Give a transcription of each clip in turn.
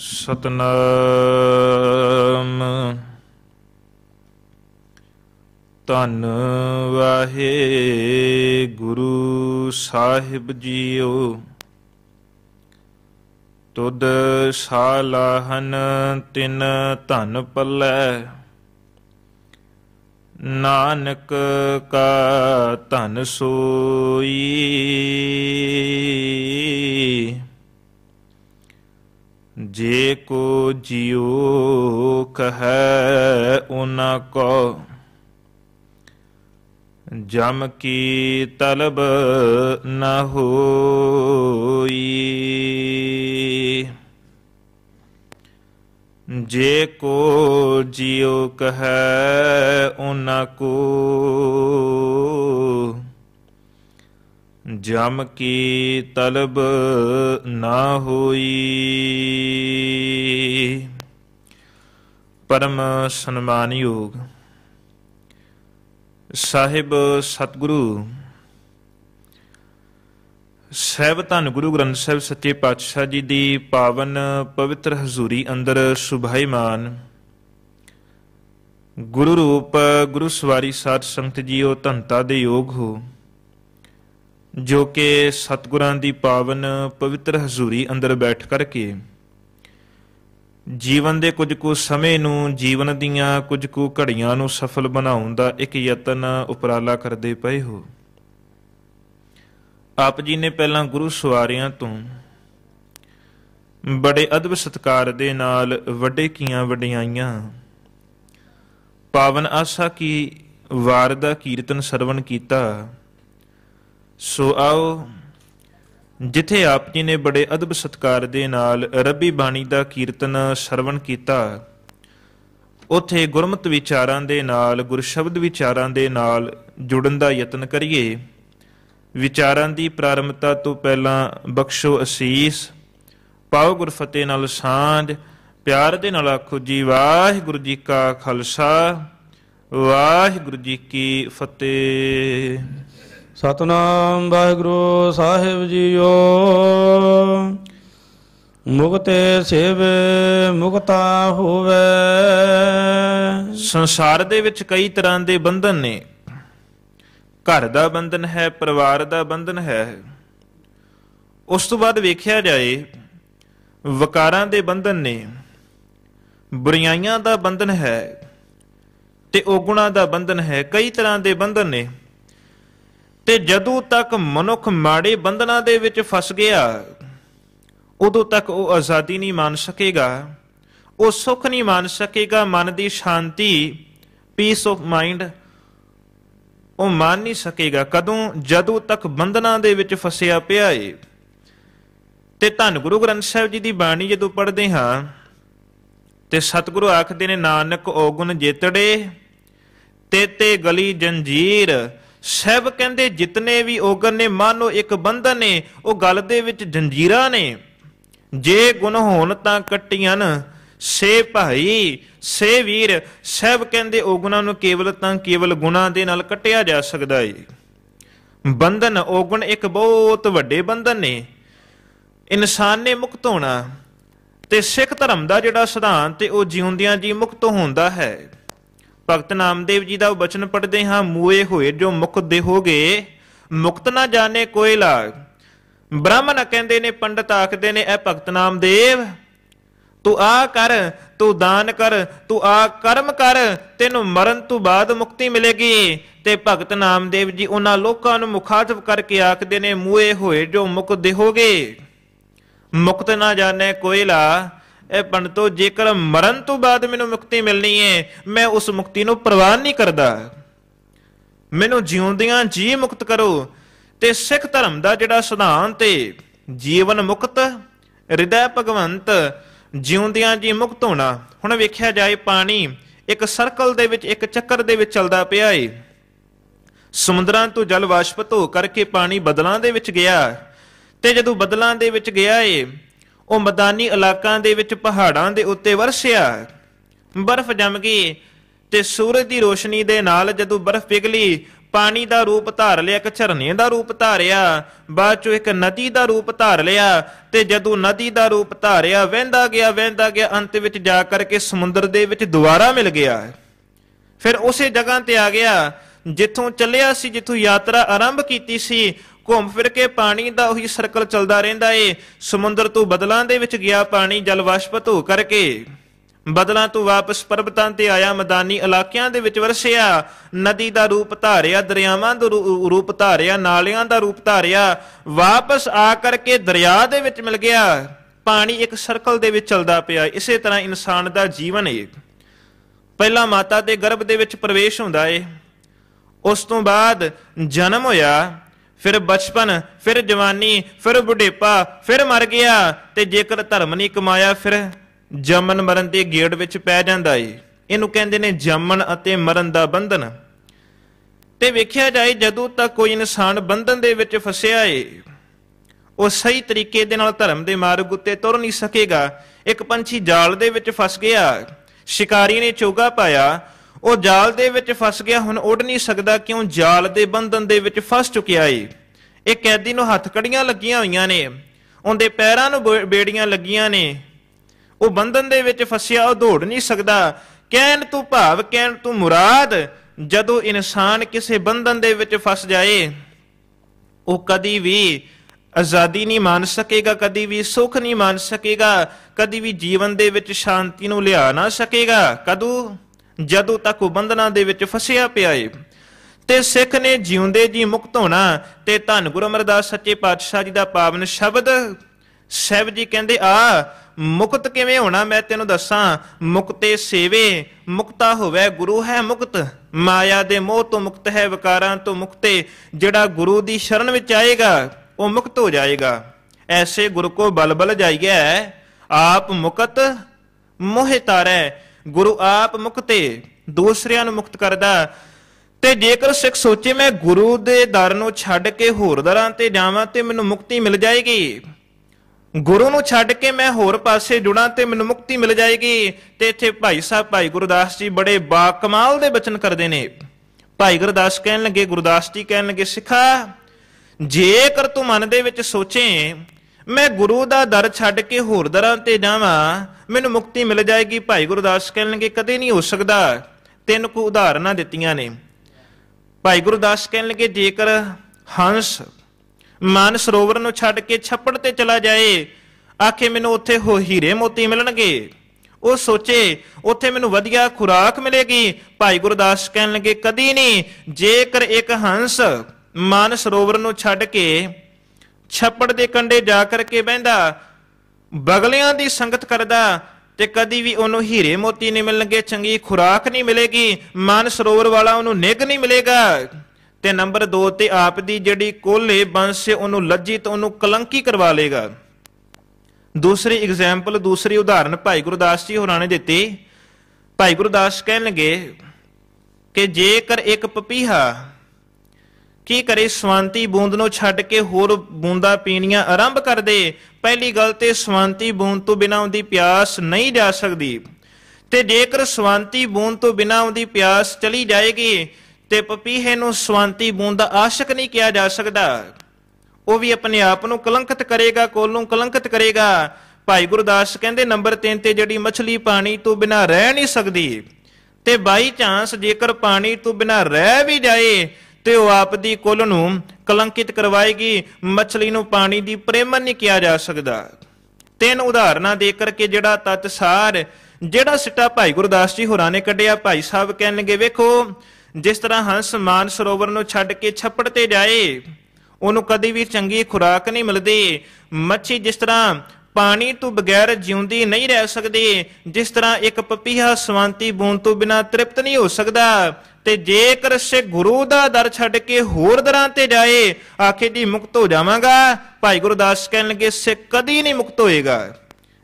ਸਤਨਾਮ ਤਨ ਵਾਹੇ ਗੁਰੂ ਸਾਹਿਬ ਜੀਓ ਤੁਦ ਸਾਲਾਹਨ ਤਿਨ ਧਨ ਪੱਲੇ ਨਾਨਕ ਕਾ ਧਨ ਸੋਈ ਜੇ ਕੋ ਜਿਉ ਕਹੈ ਉਨਾ ਕੋ ਜਮ ਕੀ ਤਲਬ ਨ ਹੋਈ ਜੇ ਕੋ ਜਿਉ ਕਹੈ ਉਨਾ ਕੋ ਜਮ ਕੀ ਤਲਬ ਨਾ ਹੋਈ ਪਰਮ ਸਨਮਾਨ ਯੋਗ ਸਾਹਿਬ ਸਤਿਗੁਰੂ ਸਹਿਬ ਧੰਨ ਗੁਰੂ ਗ੍ਰੰਥ ਸਾਹਿਬ ਸੱਚੇ ਪਾਤਸ਼ਾਹ ਜੀ ਦੀ ਪਾਵਨ ਪਵਿੱਤਰ ਹਜ਼ੂਰੀ ਅੰਦਰ ਸੁਭਾਈਮਾਨ ਗੁਰੂ ਰੂਪ ਗੁਰੂ ਸਵਾਰੀ ਸਾਧ ਸੰਗਤ ਜੀਓ ਧੰਤਾ ਦੇ ਯੋਗ ਹੋ ਜੋ ਕਿ ਸਤਿਗੁਰਾਂ ਦੀ ਪਾਵਨ ਪਵਿੱਤਰ ਹਜ਼ੂਰੀ ਅੰਦਰ ਬੈਠ ਕਰਕੇ ਜੀਵਨ ਦੇ ਕੁਝ ਕੁ ਸਮੇਂ ਨੂੰ ਜੀਵਨ ਦੀਆਂ ਕੁਝ ਕੁ ਘੜੀਆਂ ਨੂੰ ਸਫਲ ਬਣਾਉਣ ਦਾ ਇੱਕ ਯਤਨ ਉਪਰਾਲਾ ਕਰਦੇ ਪਏ ਹੋ ਆਪ ਜੀ ਨੇ ਪਹਿਲਾਂ ਗੁਰੂ ਸਵਾਰਿਆਂ ਤੋਂ ਬੜੇ ਅਦਬ ਸਤਕਾਰ ਦੇ ਨਾਲ ਵੱਡੇ ਕੀਆਂ ਵਡਿਆਈਆਂ ਪਾਵਨ ਆਸਾ ਕੀ ਵਾਰ ਦਾ ਕੀਰਤਨ ਸਰਵਣ ਕੀਤਾ ਸੋ ਆਓ ਜਿੱਥੇ ਆਪ ਜੀ ਨੇ ਬੜੇ ਅਦਬ ਸਤਕਾਰ ਦੇ ਨਾਲ ਰੱਬੀ ਬਾਣੀ ਦਾ ਕੀਰਤਨ ਸਰਵਣ ਕੀਤਾ ਉਥੇ ਗੁਰਮਤ ਵਿਚਾਰਾਂ ਦੇ ਨਾਲ ਗੁਰਸ਼ਬਦ ਵਿਚਾਰਾਂ ਦੇ ਨਾਲ ਜੁੜਨ ਦਾ ਯਤਨ ਕਰੀਏ ਵਿਚਾਰਾਂ ਦੀ ਪ੍ਰਾਰੰਭਤਾ ਤੋਂ ਪਹਿਲਾਂ ਬਖਸ਼ੋ ਅਸੀਸ ਪਾਓ ਫਤਿਹ ਨਾਲ ਸਾਂਝ ਪਿਆਰ ਦੇ ਨਾਲ ਆਖੋ ਜੀ ਵਾਹਿਗੁਰੂ ਜੀ ਕਾ ਖਾਲਸਾ ਵਾਹਿਗੁਰੂ ਜੀ ਕੀ ਫਤਿਹ ਸਤਨਾਮ ਵਾਹਿਗੁਰੂ ਸਾਹਿਬ ਜੀਓ ਮੁਕਤੇ ਸੇਵੇ ਮੁਕਤਾ ਹੋਵੇ ਸੰਸਾਰ ਦੇ ਵਿੱਚ ਕਈ ਤਰ੍ਹਾਂ ਦੇ ਬੰਧਨ ਨੇ ਘਰ ਦਾ ਬੰਧਨ ਹੈ ਪਰਿਵਾਰ ਦਾ ਬੰਧਨ ਹੈ ਉਸ ਤੋਂ ਬਾਅਦ ਵੇਖਿਆ ਜਾਏ ਵਕਾਰਾਂ ਦੇ ਬੰਧਨ ਨੇ ਬੁਰੀਆਈਆਂ ਦਾ ਬੰਧਨ ਹੈ ਤੇ ਔਗੁਣਾ ਦਾ ਬੰਧਨ ਹੈ ਕਈ ਤਰ੍ਹਾਂ ਦੇ ਬੰਧਨ ਨੇ ਤੇ ਜਦੋਂ ਤੱਕ ਮਨੁੱਖ ਮਾੜੇ ਬੰਧਨਾਂ ਦੇ ਵਿੱਚ ਫਸ ਗਿਆ ਉਦੋਂ ਤੱਕ ਉਹ ਆਜ਼ਾਦੀ ਨਹੀਂ ਮੰਨ ਸਕੇਗਾ ਉਹ ਸੁੱਖ ਨਹੀਂ ਮੰਨ ਸਕੇਗਾ ਮਨ ਦੀ ਸ਼ਾਂਤੀ ਪੀਸ ਆਫ ਮਾਈਂਡ ਉਹ ਮੰਨ ਨਹੀਂ ਸਕੇਗਾ ਕਦੋਂ ਜਦੋਂ ਤੱਕ ਬੰਧਨਾਂ ਦੇ ਵਿੱਚ ਫਸਿਆ ਪਿਆ ਏ ਤੇ ਧੰਨ ਗੁਰੂ ਗ੍ਰੰਥ ਸਾਹਿਬ ਜੀ ਦੀ ਬਾਣੀ ਜਦੋਂ ਪੜ੍ਹਦੇ ਹਾਂ ਤੇ ਸਤਿਗੁਰੂ ਆਖਦੇ ਨੇ ਨਾਨਕ ਔਗੁਣ ਜੇਤੜੇ ਤੇਤੇ ਗਲੀ ਜੰਜੀਰ ਸਹਿਬ ਕਹਿੰਦੇ ਜਿਤਨੇ ਵੀ ਓਗਰ ਨੇ ਮਾਨੋ ਇੱਕ ਬੰਧਨ ਨੇ ਉਹ ਗਲ ਦੇ ਵਿੱਚ ਜੰਜੀਰਾ ਨੇ ਜੇ ਗੁਣ ਹੋਣ ਤਾਂ ਕੱਟੀਆਂ ਸੇ ਭਾਈ ਸੇ ਵੀਰ ਸਹਿਬ ਕਹਿੰਦੇ ਓਗਨਾਂ ਨੂੰ ਕੇਵਲ ਤਾਂ ਕੇਵਲ ਗੁਣਾਂ ਦੇ ਨਾਲ ਕੱਟਿਆ ਜਾ ਸਕਦਾ ਏ ਬੰਧਨ ਓਗਣ ਇੱਕ ਬਹੁਤ ਵੱਡੇ ਬੰਧਨ ਨੇ ਇਨਸਾਨ ਨੇ ਮੁਕਤ ਹੋਣਾ ਤੇ ਸਿੱਖ ਧਰਮ ਦਾ ਜਿਹੜਾ ਸਿਧਾਂਤ ਤੇ ਉਹ ਜਿਉਂਦਿਆਂ ਜੀ ਮੁਕਤ ਹੁੰਦਾ ਹੈ ਭਗਤ ਨਾਮਦੇਵ ਜੀ ਦਾ ਉਹ ਬਚਨ ਪੜਦੇ ਹਾਂ ਮੂਏ ਹੋਏ ਜੋ ਦੇ ਹੋਗੇ ਮੁਕਤ ਨਾ ਜਾਣੇ ਕੋਇਲਾ ਬ੍ਰਾਹਮਣ ਕਹਿੰਦੇ ਨੇ ਪੰਡਤ ਆਖਦੇ ਨੇ ਇਹ ਭਗਤ ਨਾਮਦੇਵ ਤੂੰ ਆ ਕਰ ਤੂੰ ਦਾਨ ਕਰ ਤੂੰ ਆ ਕਰਮ ਕਰ ਤੈਨੂੰ ਮਰਨ ਤੋਂ ਬਾਅਦ ਮੁਕਤੀ ਮਿਲੇਗੀ ਤੇ ਭਗਤ ਨਾਮਦੇਵ ਜੀ ਉਹਨਾਂ ਲੋਕਾਂ ਨੂੰ ਮੁਖਾਤਬ ਕਰਕੇ ਆਖਦੇ ਨੇ ਮੂਏ ਹੋਏ ਜੋ ਮੁਕਤ ਦੇ ਹੋਗੇ ਮੁਕਤ ਨਾ ਜਾਣੇ ਕੋਇਲਾ ਇਹ ਪੰਡਤੋ ਜੇਕਰ ਮਰਨ ਤੋਂ ਬਾਅਦ ਮੈਨੂੰ ਮੁਕਤੀ ਮਿਲਣੀ ਹੈ ਮੈਂ ਉਸ ਮੁਕਤੀ ਨੂੰ ਪ੍ਰਵਾਨ ਨਹੀਂ ਕਰਦਾ ਮੈਨੂੰ ਜਿਉਂਦਿਆਂ ਜੀ ਮੁਕਤ ਕਰੋ ਤੇ ਸਿੱਖ ਧਰਮ ਦਾ ਜਿਹੜਾ ਸਿਧਾਂਤ ਹੈ ਜੀਵਨ ਮੁਕਤ ਹਿਰਦੈ ਭਗਵੰਤ ਜਿਉਂਦਿਆਂ ਜੀ ਮੁਕਤ ਹੋਣਾ ਹੁਣ ਵੇਖਿਆ ਜਾਏ ਪਾਣੀ ਇੱਕ ਸਰਕਲ ਦੇ ਵਿੱਚ ਇੱਕ ਚੱਕਰ ਦੇ ਵਿੱਚ ਚੱਲਦਾ ਪਿਆ ਏ ਸਮੁੰਦਰਾਂ ਤੋਂ ਜਲ ਵਾਸ਼ਪਤ ਹੋ ਕਰਕੇ ਪਾਣੀ ਬਦਲਾਂ ਦੇ ਵਿੱਚ ਗਿਆ ਤੇ ਜਦੋਂ ਬਦਲਾਂ ਦੇ ਵਿੱਚ ਗਿਆ ਏ ਉਹ ਮੈਦਾਨੀ ਇਲਾਕਿਆਂ ਦੇ ਵਿੱਚ ਪਹਾੜਾਂ ਦੇ ਉੱਤੇ ਵਰਸਿਆ ਬਰਫ਼ ਜੰਮ ਗਈ ਤੇ ਸੂਰਜ ਦੀ ਰੋਸ਼ਨੀ ਦੇ ਨਾਲ ਜਦੋਂ ਬਰਫ਼ ਪਿਘਲੀ ਪਾਣੀ ਦਾ ਰੂਪ ਧਾਰ ਲਿਆ ਇੱਕ ਝਰਨੇ ਦਾ ਰੂਪ ਧਾਰਿਆ ਬਾਅਦ ਚੋਂ ਇੱਕ ਨਦੀ ਦਾ ਰੂਪ ਧਾਰ ਲਿਆ ਤੇ ਜਦੋਂ ਨਦੀ ਦਾ ਰੂਪ ਧਾਰਿਆ ਵਹਿੰਦਾ ਗਿਆ ਵਹਿੰਦਾ ਗਿਆ ਅੰਤ ਵਿੱਚ ਜਾ ਕਰਕੇ ਸਮੁੰਦਰ ਦੇ ਵਿੱਚ ਦੁਬਾਰਾ ਮਿਲ ਗਿਆ ਫਿਰ ਉਸੇ ਜਗ੍ਹਾ ਤੇ ਆ ਗਿਆ ਜਿੱਥੋਂ ਚੱਲਿਆ ਸੀ ਜਿੱਥੋਂ ਯਾਤਰਾ ਆਰੰਭ ਕੀਤੀ ਸੀ ਘੁੰਮ ਫਿਰ ਕੇ ਪਾਣੀ ਦਾ ਉਹੀ ਸਰਕਲ ਚੱਲਦਾ ਰਹਿੰਦਾ ਏ ਸਮੁੰਦਰ ਤੋਂ ਬਦਲਾਂ ਦੇ ਵਿੱਚ ਗਿਆ ਪਾਣੀ ਜਲ ਵਾਸ਼ਪਤ ਹੋ ਕਰਕੇ ਬਦਲਾਂ ਤੋਂ ਵਾਪਸ ਪਰਬਤਾਂ ਤੇ ਆਇਆ ਮੈਦਾਨੀ ਇਲਾਕਿਆਂ ਦੇ ਵਿੱਚ ਵਰਸਿਆ ਨਦੀ ਦਾ ਰੂਪ ਧਾਰਿਆ ਦਰਿਆਵਾਂ ਦਾ ਰੂਪ ਧਾਰਿਆ ਨਾਲਿਆਂ ਦਾ ਰੂਪ ਧਾਰਿਆ ਵਾਪਸ ਆ ਕਰਕੇ ਦਰਿਆ ਦੇ ਵਿੱਚ ਮਿਲ ਗਿਆ ਪਾਣੀ ਇੱਕ ਸਰਕਲ ਦੇ ਵਿੱਚ ਚੱਲਦਾ ਪਿਆ ਇਸੇ ਤਰ੍ਹਾਂ ਇਨਸਾਨ ਦਾ ਜੀਵਨ ਏ ਪਹਿਲਾਂ ਮਾਤਾ ਦੇ ਗਰਭ ਦੇ ਵਿੱਚ ਪ੍ਰਵੇਸ਼ ਹੁੰਦਾ ਏ ਉਸ ਤੋਂ ਬਾਅਦ ਜਨਮ ਹੋਇਆ ਫਿਰ ਬਚਪਨ ਫਿਰ ਜਵਾਨੀ ਫਿਰ ਬੁਢੇਪਾ ਫਿਰ ਮਰ ਗਿਆ ਤੇ ਜੇਕਰ ਧਰਮ ਨਹੀਂ ਕਮਾਇਆ ਫਿਰ ਜੰਮਨ ਮਰਨ ਦੇ ਗੇੜ ਵਿੱਚ ਪੈ ਜਾਂਦਾ ਏ ਇਹਨੂੰ ਕਹਿੰਦੇ ਨੇ ਜੰਮਨ ਅਤੇ ਮਰਨ ਦਾ ਬੰਧਨ ਤੇ ਵੇਖਿਆ ਜਾਏ ਜਦੋਂ ਤੱਕ ਕੋਈ ਇਨਸਾਨ ਬੰਧਨ ਦੇ ਵਿੱਚ ਫਸਿਆ ਏ ਉਹ ਸਹੀ ਤਰੀਕੇ ਦੇ ਨਾਲ ਧਰਮ ਦੇ ਮਾਰਗ ਉੱਤੇ ਤੁਰ ਨਹੀਂ ਸਕੇਗਾ ਇੱਕ ਪੰਛੀ ਜਾਲ ਦੇ ਵਿੱਚ ਫਸ ਗਿਆ ਸ਼ਿਕਾਰੀ ਨੇ ਚੋਗਾ ਪਾਇਆ ਉਹ ਜਾਲ ਦੇ ਵਿੱਚ ਫਸ ਗਿਆ ਹੁਣ ਉੱਡ ਨਹੀਂ ਸਕਦਾ ਕਿਉਂ ਜਾਲ ਦੇ ਬੰਧਨ ਦੇ ਵਿੱਚ ਫਸ ਚੁੱਕਿਆ ਏ ਇਹ ਕੈਦੀ ਨੂੰ ਹੱਥ ਕੜੀਆਂ ਲੱਗੀਆਂ ਹੋਈਆਂ ਨੇ ਉਹਦੇ ਪੈਰਾਂ ਨੂੰ ਬੇੜੀਆਂ ਲੱਗੀਆਂ ਨੇ ਉਹ ਬੰਧਨ ਦੇ ਵਿੱਚ ਫਸਿਆ ਉਹ ਦੌੜ ਨਹੀਂ ਸਕਦਾ ਕਹਿਣ ਤੂੰ ਭਾਵ ਕਹਿਣ ਤੂੰ ਮੁਰਾਦ ਜਦੋਂ ਇਨਸਾਨ ਕਿਸੇ ਬੰਧਨ ਦੇ ਵਿੱਚ ਫਸ ਜਾਏ ਉਹ ਕਦੀ ਵੀ ਆਜ਼ਾਦੀ ਨਹੀਂ ਮੰਨ ਸਕੇਗਾ ਕਦੀ ਵੀ ਸੁੱਖ ਨਹੀਂ ਮੰਨ ਸਕੇਗਾ ਕਦੀ ਵੀ ਜੀਵਨ ਦੇ ਵਿੱਚ ਸ਼ਾਂਤੀ ਨੂੰ ਲਿਆ ਨਾ ਸਕੇਗਾ ਕਦੋਂ ਜਦੋਂ ਤੱਕ ਉਹ ਬੰਧਨਾਂ ਦੇ ਵਿੱਚ ਫਸਿਆ ਪਿਆ ਏ ਤੇ ਸਿੱਖ ਨੇ ਜਿਉਂਦੇ ਜੀ ਮੁਕਤ ਹੋਣਾ ਤੇ ਧੰਨ ਗੁਰੂ ਅਮਰਦਾਸ ਸੱਚੇ ਪਾਤਸ਼ਾਹ ਜੀ ਦਾ ਪਾਵਨ ਸ਼ਬਦ ਸਹਿਬ ਜੀ ਕਹਿੰਦੇ ਆ ਮੁਕਤ ਕਿਵੇਂ ਹੋਣਾ ਮੈਂ ਤੈਨੂੰ ਦੱਸਾਂ ਮੁਕਤੇ ਸੇਵੇ ਮੁਕਤਾ ਹੋਵੇ ਗੁਰੂ ਹੈ ਮੁਕਤ ਮਾਇਆ ਦੇ ਮੋਹ ਤੋਂ ਮੁਕਤ ਹੈ ਵਿਕਾਰਾਂ ਤੋਂ ਮੁਕਤੇ ਜਿਹੜਾ ਗੁਰੂ ਦੀ ਸ਼ਰਨ ਵਿੱਚ ਆਏਗਾ ਉਹ ਮੁਕਤ ਹੋ ਜਾਏਗਾ ਐਸੇ ਗੁਰ ਕੋ ਬਲਬਲ ਜਾਈਐ ਆਪ ਮੁਕਤ ਮੋਹ ਤਾਰੈ ਗੁਰੂ ਆਪ ਮੁਕਤੇ ਦੂਸਰਿਆਂ ਨੂੰ ਮੁਕਤ ਕਰਦਾ ਤੇ ਜੇਕਰ ਸਿੱਖ ਸੋਚੇ ਮੈਂ ਗੁਰੂ ਦੇ ਦਰ ਨੂੰ ਛੱਡ ਕੇ ਹੋਰ ਦਰਾਂ ਤੇ ਜਾਵਾਂ ਤੇ ਮੈਨੂੰ ਮੁਕਤੀ ਮਿਲ ਜਾਏਗੀ ਗੁਰੂ ਨੂੰ ਛੱਡ ਕੇ ਮੈਂ ਹੋਰ ਪਾਸੇ ਜੁੜਾਂ ਤੇ ਮੈਨੂੰ ਮੁਕਤੀ ਮਿਲ ਜਾਏਗੀ ਤੇ ਇੱਥੇ ਭਾਈ ਸਾਹਿਬ ਭਾਈ ਗੁਰਦਾਸ ਜੀ ਬੜੇ ਬਾ ਕਮਾਲ ਦੇ ਬਚਨ ਕਰਦੇ ਨੇ ਭਾਈ ਗੁਰਦਾਸ ਕਹਿਣ ਲੱਗੇ ਗੁਰਦਾਸ ਜੀ ਕਹਿਣ ਲੱਗੇ ਸਿੱਖਾ ਜੇਕਰ ਤੂੰ ਮਨ ਦੇ ਵਿੱਚ ਸੋਚੇ ਮੈਂ ਗੁਰੂ ਦਾ ਦਰ ਛੱਡ ਕੇ ਹੋਰ ਦਰਾਂ ਤੇ ਜਾਵਾਂ ਮੈਨੂੰ ਮੁਕਤੀ ਮਿਲ ਜਾਏਗੀ ਭਾਈ ਗੁਰਦਾਸ ਕਹਿਣਗੇ ਕਦੇ ਨਹੀਂ ਹੋ ਸਕਦਾ ਤਿੰਨ ਕੁ ਉਦਾਹਰਨਾਂ ਦਿੱਤੀਆਂ ਨੇ ਭਾਈ ਗੁਰਦਾਸ ਕਹਿਣਗੇ ਜੇਕਰ ਹੰਸ ਮਾਨ ਸਰੋਵਰ ਨੂੰ ਛੱਡ ਕੇ ਛੱਪੜ ਤੇ ਚਲਾ ਜਾਏ ਆਖੇ ਮੈਨੂੰ ਉੱਥੇ ਹੋ ਹੀਰੇ ਮੋਤੀ ਮਿਲਣਗੇ ਉਹ ਸੋਚੇ ਉੱਥੇ ਮੈਨੂੰ ਵਧੀਆ ਖੁਰਾਕ ਮਿਲੇਗੀ ਭਾਈ ਗੁਰਦਾਸ ਕਹਿਣ ਲੱਗੇ ਕਦੀ ਨਹੀਂ ਜੇਕਰ ਇੱਕ ਹੰਸ ਮਾਨ ਸਰੋਵਰ ਨੂੰ ਛੱਡ ਕੇ ਛੱਪੜ ਦੇ ਕੰਡੇ ਜਾ ਕਰਕੇ ਬੈੰਦਾ ਬਗਲਿਆਂ ਦੀ ਸੰਗਤ ਕਰਦਾ ਤੇ ਕਦੀ ਵੀ ਉਹਨੂੰ ਹੀਰੇ ਮੋਤੀ ਨਹੀਂ ਮਿਲਣਗੇ ਚੰਗੀ ਖੁਰਾਕ ਨਹੀਂ ਮਿਲੇਗੀ ਮਨ ਸਰੋਵਰ ਵਾਲਾ ਉਹਨੂੰ ਨਿਗ ਨਹੀਂ ਮਿਲੇਗਾ ਤੇ ਨੰਬਰ 2 ਤੇ ਆਪ ਦੀ ਜਿਹੜੀ ਕੋਲੇ ਬੰਸੇ ਉਹਨੂੰ ਲੱਜੀ ਤੇ ਉਹਨੂੰ ਕਲੰਕੀ ਕਰਵਾ ਲੇਗਾ ਦੂਸਰੀ ਐਗਜ਼ਾਮਪਲ ਦੂਸਰੀ ਉਦਾਹਰਨ ਭਾਈ ਗੁਰਦਾਸ ਜੀ ਹੋਰਾਂ ਨੇ ਦਿੱਤੀ ਭਾਈ ਗੁਰਦਾਸ ਕਹਿਣ ਲੱਗੇ ਕਿ ਜੇਕਰ ਇੱਕ ਪਪੀਹਾ ਕੀ ਕਰੇ ਸਵੰਤੀ ਬੂੰਦ ਨੂੰ ਛੱਡ ਕੇ ਹੋਰ ਬੂੰਦਾ ਪੀਣੀਆਂ ਆਰੰਭ ਕਰ ਦੇ ਪਹਿਲੀ ਗੱਲ ਤੇ ਸਵੰਤੀ ਬੂੰਦ ਤੋਂ ਬਿਨਾਂ ਉਹਦੀ ਪਿਆਸ ਨਹੀਂ ਜਾ ਸਕਦੀ ਤੇ ਜੇਕਰ ਸਵੰਤੀ ਬੂੰਦ ਤੋਂ ਬਿਨਾਂ ਉਹਦੀ ਪਿਆਸ ਚਲੀ ਜਾਏਗੀ ਤੇ ਪਪੀਹੇ ਨੂੰ ਸਵੰਤੀ ਬੂੰਦ ਦਾ ਆਸ਼ਕ ਨਹੀਂ ਕਿਹਾ ਜਾ ਸਕਦਾ ਉਹ ਵੀ ਆਪਣੇ ਆਪ ਨੂੰ ਕਲੰਕਿਤ ਕਰੇਗਾ ਕੋਲੋਂ ਕਲੰਕਿਤ ਕਰੇਗਾ ਭਾਈ ਗੁਰਦਾਸ ਕਹਿੰਦੇ ਨੰਬਰ 3 ਤੇ ਜਿਹੜੀ ਮੱਛਲੀ ਪਾਣੀ ਤੋਂ ਬਿਨਾਂ ਰਹਿ ਨਹੀਂ ਸਕਦੀ ਤੇ ਬਾਈ ਚਾਂਸ ਜੇਕਰ ਪਾਣੀ ਤੋਂ ਬਿਨਾਂ ਰਹਿ ਵੀ ਜਾਏ ਤੇ ਉਹ ਆਪ ਦੀ ਕੁੱਲ ਨੂੰ ਕਲੰਕਿਤ ਕਰਵਾਏਗੀ ਮੱਛਲੀ ਨੂੰ ਪਾਣੀ ਦੀ ਪ੍ਰੇਮਨ ਨਹੀਂ ਕਿਹਾ ਜਾ ਸਕਦਾ ਤਿੰਨ ਉਦਾਹਰਨਾਂ ਦੇ ਕਰਕੇ ਜਿਹੜਾ ਤਤ ਸਾਰ ਜਿਹੜਾ ਸਿੱਟਾ ਭਾਈ ਗੁਰਦਾਸ ਜੀ ਹੋਰਾਂ ਨੇ ਕੱਢਿਆ ਭਾਈ ਸਾਹਿਬ ਕਹਿਣਗੇ ਵੇਖੋ ਜਿਸ ਤਰ੍ਹਾਂ ਹੰਸ ਮਾਨ ਸਰੋਵਰ ਨੂੰ ਛੱਡ ਕੇ ਛੱਪੜ ਤੇ ਜਾਏ ਉਹਨੂੰ ਕਦੀ ਵੀ ਚੰਗੀ ਖੁਰਾਕ ਨਹੀਂ ਮਿਲਦੀ ਮੱਛੀ ਜਿਸ ਤਰ੍ਹਾਂ ਪਾਣੀ ਤੋਂ ਬਗੈਰ ਜਿਉਂਦੀ ਨਹੀਂ ਰਹਿ ਸਕਦੀ ਜਿਸ ਤਰ੍ਹਾਂ ਇੱਕ ਪਪੀਹਾ ਸਵੰਤੀ ਬੂੰਦ ਤੋਂ ਬਿਨਾ ਤ੍ਰਿਪਤ ਨਹੀਂ ਹੋ ਸਕਦਾ ਤੇ ਜੇਕਰ ਸੇ ਗੁਰੂ ਦਾ ਦਰ ਛੱਡ ਕੇ ਹੋਰ ਦਰਾਂ ਤੇ ਜਾਏ ਆਖੇ ਦੀ ਮੁਕਤ ਹੋ ਜਾਵਾਂਗਾ ਭਾਈ ਗੁਰਦਾਸ ਕਹਿਣ ਲੱਗੇ ਸੇ ਕਦੀ ਨਹੀਂ ਮੁਕਤ ਹੋਏਗਾ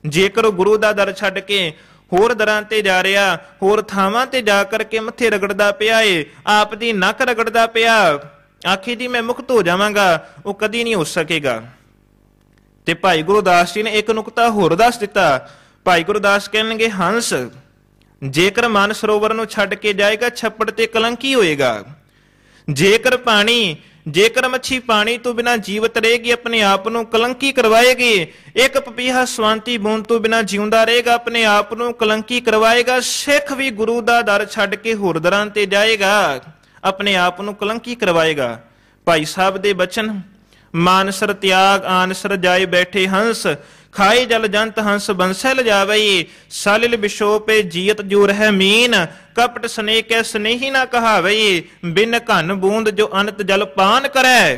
ਜੇਕਰ ਗੁਰੂ ਦਾ ਦਰ ਛੱਡ ਕੇ ਹੋਰ ਦਰਾਂ ਤੇ ਜਾ ਰਿਹਾ ਹੋਰ ਥਾਵਾਂ ਤੇ ਜਾ ਕਰਕੇ ਮੱਥੇ ਰਗੜਦਾ ਪਿਆ ਏ ਆਪ ਦੀ ਨੱਕ ਰਗੜਦਾ ਪਿਆ ਆਖੇ ਦੀ ਮੈਂ ਮੁਕਤ ਹੋ ਜਾਵਾਂਗਾ ਉਹ ਕਦੀ ਨਹੀਂ ਹੋ ਸਕੇਗਾ ਤੇ ਭਾਈ ਗੁਰਦਾਸ ਜੀ ਨੇ ਇੱਕ ਨੁਕਤਾ ਹੋਰ ਦੱਸ ਦਿੱਤਾ ਭਾਈ ਗੁਰਦਾਸ ਕਹਿਣਗੇ ਹੰਸ ਜੇਕਰ ਮਨ ਸਰੋਵਰ ਨੂੰ ਛੱਡ ਕੇ ਜਾਏਗਾ ਛੱਪੜ ਤੇ ਕਲੰਕੀ ਹੋਏਗਾ ਜੇਕਰ ਪਾਣੀ ਜੇਕਰ ਮੱਛੀ ਪਾਣੀ ਤੋਂ ਬਿਨਾ ਜੀਵਤ ਰਹੇਗੀ ਆਪਣੇ ਆਪ ਨੂੰ ਕਲੰਕੀ ਕਰਵਾਏਗੀ ਇੱਕ ਪਪੀਹਾ ਸਵੰਤੀ ਬੂੰਦ ਤੋਂ ਬਿਨਾ ਜਿਉਂਦਾ ਰਹੇਗਾ ਆਪਣੇ ਆਪ ਨੂੰ ਕਲੰਕੀ ਕਰਵਾਏਗਾ ਸਿੱਖ ਵੀ ਗੁਰੂ ਦਾ ਦਰ ਛੱਡ ਕੇ ਹੋਰ ਦਰਾਂ ਤੇ ਜਾਏਗਾ ਆਪਣੇ ਆਪ ਨੂੰ ਕਲੰਕੀ ਕਰਵਾਏਗਾ ਭਾਈ ਸਾਹਿਬ ਦੇ ਬਚਨ ਮਾਨਸਰ ਤਿਆਗ ਆਨਸਰ ਜਾਏ ਬੈਠੇ ਹੰਸ ਖਾਈ ਜਲ ਜੰਤ ਹੰਸ ਬੰਸੈ ਲਜਾਵਈ ਸਲਿਲ ਵਿਸ਼ੋਪੇ ਜੀਤ ਜੂਰ ਰਹਿ ਮੀਨ ਕਪਟ ਸਨੇਕੈ ਸਨੇਹੀ ਨਾ ਕਹਾਵਈ ਬਿਨ ਘਨ ਬੂੰਦ ਜੋ ਅਨਤ ਜਲ ਪਾਨ ਕਰੈ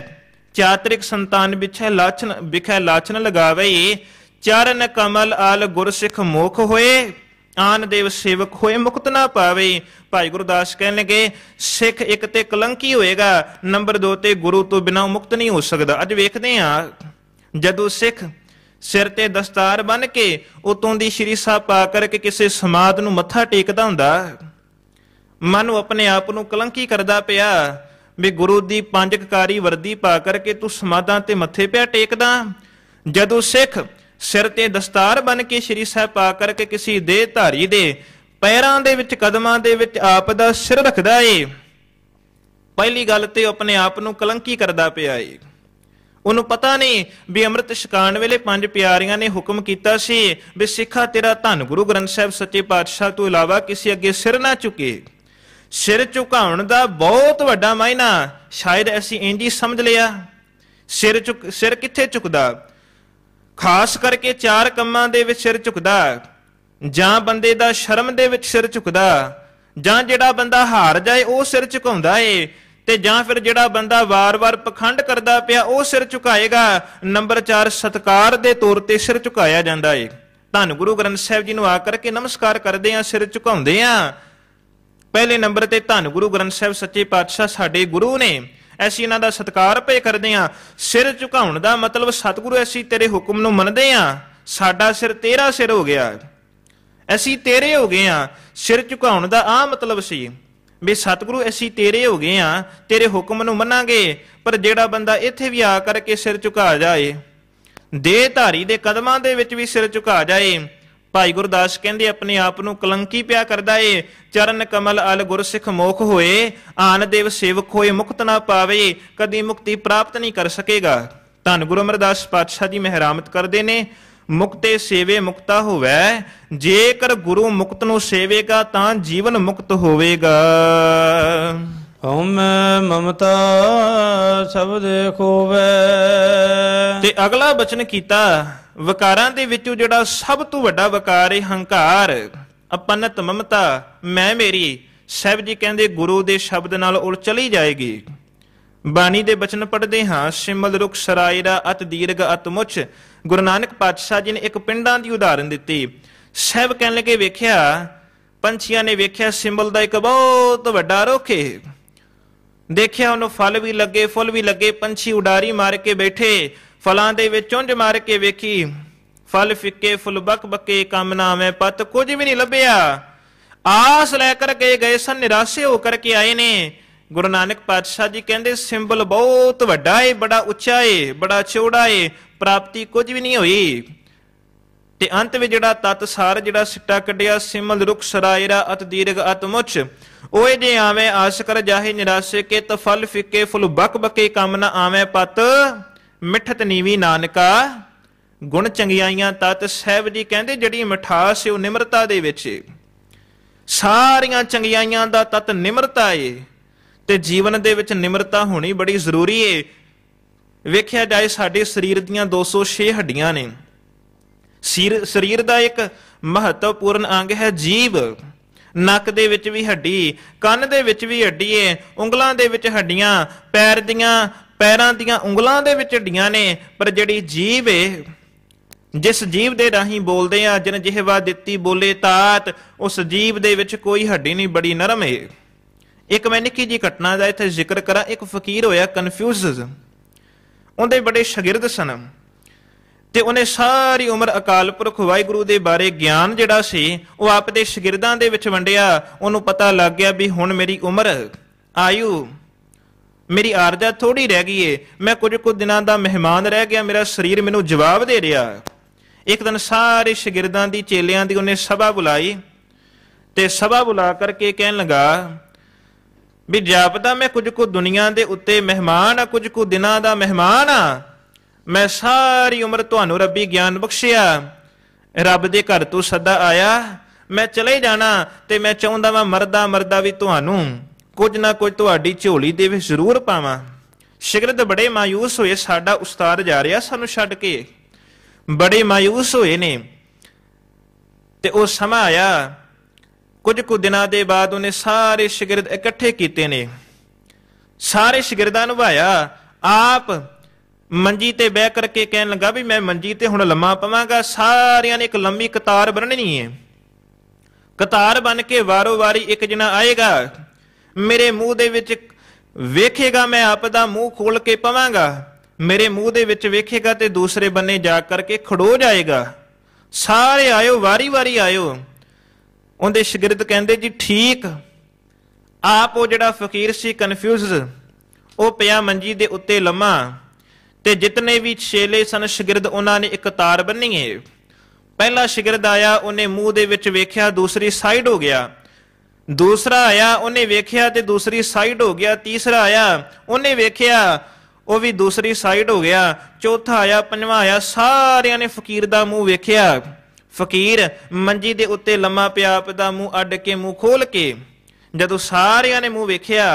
ਚਾਤ੍ਰਿਕ ਸੰਤਾਨ ਵਿਛੈ ਲਾਚਨ ਵਿਖੈ ਲਾਚਨ ਲਗਾਵਈ ਚਰਨ ਕਮਲ ਆਲ ਗੁਰ ਸਿਖ ਮੋਖ ਹੋਏ ਆਨ ਦੇਵ ਸੇਵਕ ਹੋਏ ਮੁਕਤ ਨਾ ਪਾਵੇ ਭਾਈ ਗੁਰਦਾਸ ਕਹਿਣਗੇ ਸਿੱਖ ਇੱਕ ਤੇ ਕਲੰਕੀ ਹੋਏਗਾ ਨੰਬਰ 2 ਤੇ ਗੁਰੂ ਤੋਂ ਬਿਨਾ ਮੁਕਤ ਨਹੀਂ ਹੋ ਸਕਦਾ ਅੱਜ ਵੇਖਦੇ ਆ ਜਦੋਂ ਸਿੱਖ ਸਿਰ ਤੇ ਦਸਤਾਰ ਬਨ ਕੇ ਉਤੋਂ ਦੀ ਸ਼੍ਰੀ ਸਾਹਿਬ ਪਾ ਕਰਕੇ ਕਿਸੇ ਸਮਾਦ ਨੂੰ ਮੱਥਾ ਟੇਕਦਾ ਹੁੰਦਾ ਮਨ ਨੂੰ ਆਪਣੇ ਆਪ ਨੂੰ ਕਲੰਕੀ ਕਰਦਾ ਪਿਆ ਵੀ ਗੁਰੂ ਦੀ ਪੰਜ ਕਕਾਰੀ ਵਰਦੀ ਪਾ ਕਰਕੇ ਤੂੰ ਸਮਾਦਾਂ ਤੇ ਮੱਥੇ ਪਿਆ ਟੇਕਦਾ ਜਦੋਂ ਸਿੱਖ ਸਿਰ ਤੇ ਦਸਤਾਰ ਬਨ ਕੇ ਸ਼੍ਰੀ ਸਾਹਿਬ ਪਾ ਕਰਕੇ ਕਿਸੇ ਦੇਹ ਧਾਰੀ ਦੇ ਪੈਰਾਂ ਦੇ ਵਿੱਚ ਕਦਮਾਂ ਦੇ ਵਿੱਚ ਆਪ ਦਾ ਸਿਰ ਰੱਖਦਾ ਏ ਪਹਿਲੀ ਗੱਲ ਤੇ ਆਪਣੇ ਆਪ ਨੂੰ ਕਲੰਕੀ ਕਰਦਾ ਪਿਆ ਏ ਉਹਨੂੰ ਪਤਾ ਨਹੀਂ ਵੀ ਅੰਮ੍ਰਿਤ ਛਕਾਣ ਵੇਲੇ ਪੰਜ ਪਿਆਰੀਆਂ ਨੇ ਹੁਕਮ ਕੀਤਾ ਸੀ ਵੀ ਸਿੱਖਾ ਤੇਰਾ ਧੰਨ ਗੁਰੂ ਗ੍ਰੰਥ ਸਾਹਿਬ ਸੱਚੇ ਪਾਤਸ਼ਾਹ ਤੋਂ ਇਲਾਵਾ ਕਿਸੇ ਅੱਗੇ ਸਿਰ ਨਾ ਝੁਕੇ ਸਿਰ ਝੁਕਾਉਣ ਦਾ ਬਹੁਤ ਵੱਡਾ ਮਾਇਨਾ ਸ਼ਾਇਦ ਅਸੀਂ ਇੰਜ ਹੀ ਸਮਝ ਲਿਆ ਸਿਰ ਝੁਕ ਸਿਰ ਕਿੱਥੇ ਝੁਕਦਾ ਖਾਸ ਕਰਕੇ ਚਾਰ ਕੰਮਾਂ ਦੇ ਵਿੱਚ ਸਿਰ ਝੁਕਦਾ ਜਾਂ ਬੰਦੇ ਦਾ ਸ਼ਰਮ ਦੇ ਵਿੱਚ ਸਿਰ ਝੁਕਦਾ ਜਾਂ ਜਿਹੜਾ ਬੰਦਾ ਹਾਰ ਜਾਏ ਉਹ ਸਿਰ ਝੁਕਾਉਂਦਾ ਏ ਤੇ ਜਾਂ ਫਿਰ ਜਿਹੜਾ ਬੰਦਾ ਵਾਰ-ਵਾਰ ਪਖੰਡ ਕਰਦਾ ਪਿਆ ਉਹ ਸਿਰ ਝੁਕਾਏਗਾ ਨੰਬਰ 4 ਸਤਕਾਰ ਦੇ ਤੌਰ ਤੇ ਸਿਰ ਝੁਕਾਇਆ ਜਾਂਦਾ ਏ ਧੰਨ ਗੁਰੂ ਗ੍ਰੰਥ ਸਾਹਿਬ ਜੀ ਨੂੰ ਆ ਕਰਕੇ ਨਮਸਕਾਰ ਕਰਦੇ ਆ ਸਿਰ ਝੁਕਾਉਂਦੇ ਆ ਪਹਿਲੇ ਨੰਬਰ ਤੇ ਧੰਨ ਗੁਰੂ ਗ੍ਰੰਥ ਸਾਹਿਬ ਸੱਚੇ ਪਾਤਸ਼ਾਹ ਸਾਡੇ ਗੁਰੂ ਨੇ ਅਸੀਂ ਇਹਨਾਂ ਦਾ ਸਤਿਕਾਰ ਪੇ ਕਰਦੇ ਆ ਸਿਰ ਝੁਕਾਉਣ ਦਾ ਮਤਲਬ ਸਤਿਗੁਰੂ ਅਸੀਂ ਤੇਰੇ ਹੁਕਮ ਨੂੰ ਮੰਨਦੇ ਆ ਸਾਡਾ ਸਿਰ ਤੇਰਾ ਸਿਰ ਹੋ ਗਿਆ ਅਸੀਂ ਤੇਰੇ ਹੋ ਗਏ ਆ ਸਿਰ ਝੁਕਾਉਣ ਦਾ ਆ ਮਤਲਬ ਸੀ ਵੀ ਸਤਿਗੁਰੂ ਅਸੀਂ ਤੇਰੇ ਹੋ ਗਏ ਆ ਤੇਰੇ ਹੁਕਮ ਨੂੰ ਮੰਨਾਂਗੇ ਪਰ ਜਿਹੜਾ ਬੰਦਾ ਇੱਥੇ ਵੀ ਆ ਕਰਕੇ ਸਿਰ ਝੁਕਾ ਜਾਏ ਦੇਹ ਧਾਰੀ ਦੇ ਕਦਮਾਂ ਦੇ ਵਿੱਚ ਵੀ ਸਿਰ ਝੁਕਾ ਜਾਏ ਭਾਈ ਗੁਰਦਾਸ ਕਹਿੰਦੇ ਆਪਣੇ ਆਪ ਨੂੰ ਕਲੰਕੀ ਪਿਆ ਕਰਦਾ ਏ ਚਰਨ ਕਮਲ ਅਲ ਗੁਰਸਿੱਖ ਮੋਖ ਹੋਏ ਆਨ ਦੇਵ ਸੇਵਕ ਹੋਏ ਮੁਕਤ ਨਾ ਪਾਵੇ ਕਦੀ ਮੁਕਤੀ ਪ੍ਰਾਪਤ ਨਹੀਂ ਕਰ ਸਕੇਗਾ ਧੰਨ ਗੁਰੂ ਅਮਰਦਾਸ ਪਾਤਸ਼ਾਹ ਜੀ ਮਹਿਰਾਮਤ ਕਰਦੇ ਨੇ ਮੁਕਤੇ ਸੇਵੇ ਮੁਕਤਾ ਹੋਵੇ ਜੇਕਰ ਗੁਰੂ ਮੁਕਤ ਨੂੰ ਸੇਵੇਗਾ ਤਾਂ ਜੀਵਨ ਮੁਕਤ ਹੋਵੇਗਾ ਹਉਮ ਮਮਤਾ ਸਬਦ ਖੋਵੇ ਤੇ ਅਗਲਾ ਬਚਨ ਕੀਤਾ ਵਿਕਾਰਾਂ ਦੇ ਵਿੱਚੋਂ ਜਿਹੜਾ ਸਭ ਤੋਂ ਵੱਡਾ ਵਿਕਾਰ ਹੈ ਹੰਕਾਰ ਅਪਨਤ ਮਮਤਾ ਮੈਂ ਮੇਰੀ ਸਹਿਬ ਜੀ ਕਹਿੰਦੇ ਗੁਰੂ ਦੇ ਸ਼ਬਦ ਨਾਲ ਉਲ ਚਲੀ ਜਾਏਗੀ ਬਾਣੀ ਦੇ ਬਚਨ ਪੜ੍ਹਦੇ ਹਾਂ ਸਿਮਲ ਰੁਖ ਸਰਾਈ ਦਾ ਅਤ ਦੀਰਗ ਅਤ ਮੁਛ ਗੁਰੂ ਨਾਨਕ ਪਾਤਸ਼ਾਹ ਜੀ ਨੇ ਇੱਕ ਪਿੰਡਾਂ ਦੀ ਉਦਾਹਰਨ ਦਿੱਤੀ ਸਹਿਬ ਕਹਿਣ ਲੱਗੇ ਵੇਖਿਆ ਪੰਛੀਆਂ ਨੇ ਵੇਖਿਆ ਸਿਮਲ ਦਾ ਇੱਕ ਬਹੁਤ ਵੱਡਾ ਰੁੱਖ ਹੈ ਦੇਖਿਆ ਉਹਨੂੰ ਫਲ ਵੀ ਲੱਗੇ ਫੁੱਲ ਵੀ ਲੱਗੇ ਪੰਛੀ ਉਡਾਰੀ ਮਾਰ ਕੇ ਬੈਠੇ ਫਲਾਂ ਦੇ ਵਿੱਚ ਉਂਝ ਮਾਰ ਕੇ ਵੇਖੀ ਫਲ ਫਿੱਕੇ ਫੁੱਲ ਬਕ ਬਕੇ ਕੰਮ ਨਾ ਪਤ ਕੁਝ ਵੀ ਨਹੀਂ ਲੱਭਿਆ ਆਸ ਲੈ ਕਰਕੇ ਗਏ ਸਨ ਨਿਰਾਸ਼ੇ ਹੋ ਕਰਕੇ ਆਏ ਨੇ ਗੁਰੂ ਨਾਨਕ ਪਾਤਸ਼ਾਹ ਜੀ ਕਹਿੰਦੇ ਸਿੰਬਲ ਬਹੁਤ ਵੱਡਾ ਏ ਬੜਾ ਉੱਚਾ ਏ ਬੜਾ ਚੌੜਾ ਏ ਪ੍ਰਾਪਤੀ ਕੁਝ ਵੀ ਨਹੀਂ ਹੋਈ ਤੇ ਅੰਤ ਵਿੱਚ ਜਿਹੜਾ ਤਤ ਸਾਰ ਜਿਹੜਾ ਸਿੱਟਾ ਕੱਢਿਆ ਸਿਮਲ ਰੁਖ ਸਰਾਇਰਾ ਅਤ ਦੀਰਗ ਅਤ ਮੁਚ ਓਏ ਜੇ ਆਵੇਂ ਆਸ਼ਕਰ ਜਾਹੇ ਨਿਰਾਸ਼ੇ ਕੇ ਤਫਲ ਫਿੱਕੇ ਫੁਲ ਬਕ ਬਕੇ ਕੰਮ ਨਾ ਆਵੇਂ ਪਤ ਮਿੱਠਤ ਨੀਵੀ ਨਾਨਕਾ ਗੁਣ ਚੰਗਿਆਈਆਂ ਤਤ ਸਹਿਬ ਜੀ ਕਹਿੰਦੇ ਜਿਹੜੀ ਮਿਠਾਸ ਉਹ ਨਿਮਰਤਾ ਦੇ ਵਿੱਚ ਸਾਰੀਆਂ ਚੰਗਿਆਈਆਂ ਦਾ ਤਤ ਨਿਮਰਤਾ ਏ ਤੇ ਜੀਵਨ ਦੇ ਵਿੱਚ ਨਿਮਰਤਾ ਹੋਣੀ ਬੜੀ ਜ਼ਰੂਰੀ ਏ ਵੇਖਿਆ ਜਾਏ ਸਾਡੇ ਸਰੀਰ ਦੀਆਂ 206 ਹੱਡੀਆਂ ਨੇ ਸਿਰ ਸਰੀਰ ਦਾ ਇੱਕ ਮਹੱਤਵਪੂਰਨ ਅੰਗ ਹੈ ਜੀਵ ਨੱਕ ਦੇ ਵਿੱਚ ਵੀ ਹੱਡੀ ਕੰਨ ਦੇ ਵਿੱਚ ਵੀ ਹੱਡੀ ਏ ਉਂਗਲਾਂ ਦੇ ਵਿੱਚ ਹੱਡੀਆਂ ਪੈਰ ਦੀਆਂ ਪੈਰਾਂ ਦੀਆਂ ਉਂਗਲਾਂ ਦੇ ਵਿੱਚ ਹੱਡੀਆਂ ਨੇ ਪਰ ਜਿਹੜੀ ਜੀਵ ਏ ਜਿਸ ਜੀਵ ਦੇ ਰਾਹੀਂ ਬੋਲਦੇ ਆ ਜਨ ਜਿਹਵਾ ਦਿੱਤੀ ਬੋਲੇ ਤਾਤ ਉਸ ਜੀਵ ਦੇ ਵਿੱਚ ਕੋਈ ਹੱਡੀ ਨਹੀਂ ਬੜੀ ਨਰਮ ਏ ਇੱਕ ਮੈਂ ਨਿੱਕੀ ਜੀ ਘਟਨਾ ਦਾ ਇੱਥੇ ਜ਼ਿਕਰ ਕਰਾਂ ਇੱਕ ਫਕੀਰ ਹੋਇਆ ਕਨਫਿਊਜ਼ਡ ਉਹਦੇ ਬੜੇ ਸ਼ਾਗਿਰਦ ਸਨ ਤੇ ਉਹਨੇ ਸਾਰੀ ਉਮਰ ਅਕਾਲ ਪੁਰਖ ਵਾਹਿਗੁਰੂ ਦੇ ਬਾਰੇ ਗਿਆਨ ਜਿਹੜਾ ਸੀ ਉਹ ਆਪ ਦੇ ਸ਼ਾਗਿਰਦਾਂ ਦੇ ਵਿੱਚ ਵੰਡਿਆ ਉਹਨੂੰ ਪਤਾ ਲੱਗ ਗਿਆ ਵੀ ਹੁਣ ਮੇਰੀ ਉਮਰ ਆਯੂ ਮੇਰੀ ਆਰਜ਼ਾ ਥੋੜੀ ਰਹਿ ਗਈ ਏ ਮੈਂ ਕੁਝ ਕੁ ਦਿਨਾਂ ਦਾ ਮਹਿਮਾਨ ਰਹਿ ਗਿਆ ਮੇਰਾ ਸਰੀਰ ਮੈਨੂੰ ਜਵਾਬ ਦੇ ਰਿਹਾ ਇੱਕ ਦਿਨ ਸਾਰੇ ਸ਼ਾਗਿਰਦਾਂ ਦੀ ਚੇਲਿਆਂ ਦੀ ਉਹਨੇ ਸਭਾ ਬੁਲਾਈ ਤੇ ਸਭਾ ਬੁਲਾ ਕਰਕੇ ਕਹਿਣ ਲੱਗਾ ਵੀ ਜਾਪਦਾ ਮੈਂ ਕੁਝ ਕੁ ਦੁਨੀਆ ਦੇ ਉੱਤੇ ਮਹਿਮਾਨ ਆ ਕੁਝ ਕੁ ਦਿਨਾਂ ਦਾ ਮਹਿਮਾਨ ਆ ਮੈਂ ਸਾਰੀ ਉਮਰ ਤੁਹਾਨੂੰ ਰੱਬੀ ਗਿਆਨ ਬਖਸ਼ਿਆ ਰੱਬ ਦੇ ਘਰ ਤੋਂ ਸਦਾ ਆਇਆ ਮੈਂ ਚਲੇ ਜਾਣਾ ਤੇ ਮੈਂ ਚਾਹੁੰਦਾ ਵਾਂ ਮਰਦਾ ਮਰਦਾ ਵੀ ਤੁਹਾਨੂੰ ਕੁਝ ਨਾ ਕੁਝ ਤੁਹਾਡੀ ਝੋਲੀ ਦੇ ਵਿੱਚ ਜ਼ਰੂਰ ਪਾਵਾਂ ਸ਼ਿਗਰਦ ਬੜੇ ਮਾਯੂਸ ਹੋਏ ਸਾਡਾ ਉਸਤਾਦ ਜਾ ਰਿਹਾ ਸਾਨੂੰ ਛੱਡ ਕੇ ਬੜੇ ਮਾਯੂਸ ਹੋਏ ਨੇ ਤੇ ਉਹ ਸਮਾਂ ਆਇਆ ਕੁਝ ਕੁ ਦਿਨਾਂ ਦੇ ਬਾਅਦ ਉਹਨੇ ਸਾਰੇ ਸ਼ਗਿਰਦ ਇਕੱਠੇ ਕੀਤੇ ਨੇ ਸਾਰੇ ਸ਼ਗਿਰਦਾਂ ਨੂੰ ਭਾਇਆ ਆਪ ਮੰਜੀ ਤੇ ਬਹਿ ਕਰਕੇ ਕਹਿਣ ਲੱਗਾ ਵੀ ਮੈਂ ਮੰਜੀ ਤੇ ਹੁਣ ਲੰਮਾ ਪਵਾਂਗਾ ਸਾਰਿਆਂ ਨੇ ਇੱਕ ਲੰਮੀ ਕਤਾਰ ਬਣਨੀ ਹੈ ਕਤਾਰ ਬਣ ਕੇ ਵਾਰੋ-ਵਾਰੀ ਇੱਕ ਜਣਾ ਆਏਗਾ ਮੇਰੇ ਮੂੰਹ ਦੇ ਵਿੱਚ ਵੇਖੇਗਾ ਮੈਂ ਆਪ ਦਾ ਮੂੰਹ ਖੋਲ ਕੇ ਪਵਾਂਗਾ ਮੇਰੇ ਮੂੰਹ ਦੇ ਵਿੱਚ ਵੇਖੇਗਾ ਤੇ ਦੂਸਰੇ ਬੰਨੇ ਜਾ ਕਰਕੇ ਖੜੋ ਜਾਏਗਾ ਸਾਰੇ ਆਇਓ ਵਾਰੀ-ਵਾਰੀ ਆਇਓ ਉਹਦੇ ਸ਼ਗਿਰਦ ਕਹਿੰਦੇ ਜੀ ਠੀਕ ਆਪ ਉਹ ਜਿਹੜਾ ਫਕੀਰ ਸੀ ਕਨਫਿਊਜ਼ਡ ਉਹ ਪਿਆ ਮੰਜੀ ਦੇ ਉੱਤੇ ਲੰਮਾ ਤੇ ਜਿਤਨੇ ਵੀ ਛੇਲੇ ਸਨ ਸ਼ਗਿਰਦ ਉਹਨਾਂ ਨੇ ਇੱਕ ਤਾਰ ਬੰਨੀਏ ਪਹਿਲਾ ਸ਼ਗਿਰਦ ਆਇਆ ਉਹਨੇ ਮੂੰਹ ਦੇ ਵਿੱਚ ਵੇਖਿਆ ਦੂਸਰੀ ਸਾਈਡ ਹੋ ਗਿਆ ਦੂਸਰਾ ਆਇਆ ਉਹਨੇ ਵੇਖਿਆ ਤੇ ਦੂਸਰੀ ਸਾਈਡ ਹੋ ਗਿਆ ਤੀਸਰਾ ਆਇਆ ਉਹਨੇ ਵੇਖਿਆ ਉਹ ਵੀ ਦੂਸਰੀ ਸਾਈਡ ਹੋ ਗਿਆ ਚੌਥਾ ਆਇਆ ਪੰਜਵਾਂ ਆਇਆ ਸਾਰਿਆਂ ਨੇ ਫਕੀਰ ਦਾ ਮੂੰਹ ਵੇਖਿਆ ਫਕੀਰ ਮੰਜੀ ਦੇ ਉੱਤੇ ਲੰਮਾ ਪਿਆ ਆਪ ਦਾ ਮੂੰਹ ਅੱਡ ਕੇ ਮੂੰਹ ਖੋਲ ਕੇ ਜਦੋਂ ਸਾਰਿਆਂ ਨੇ ਮੂੰਹ ਵੇਖਿਆ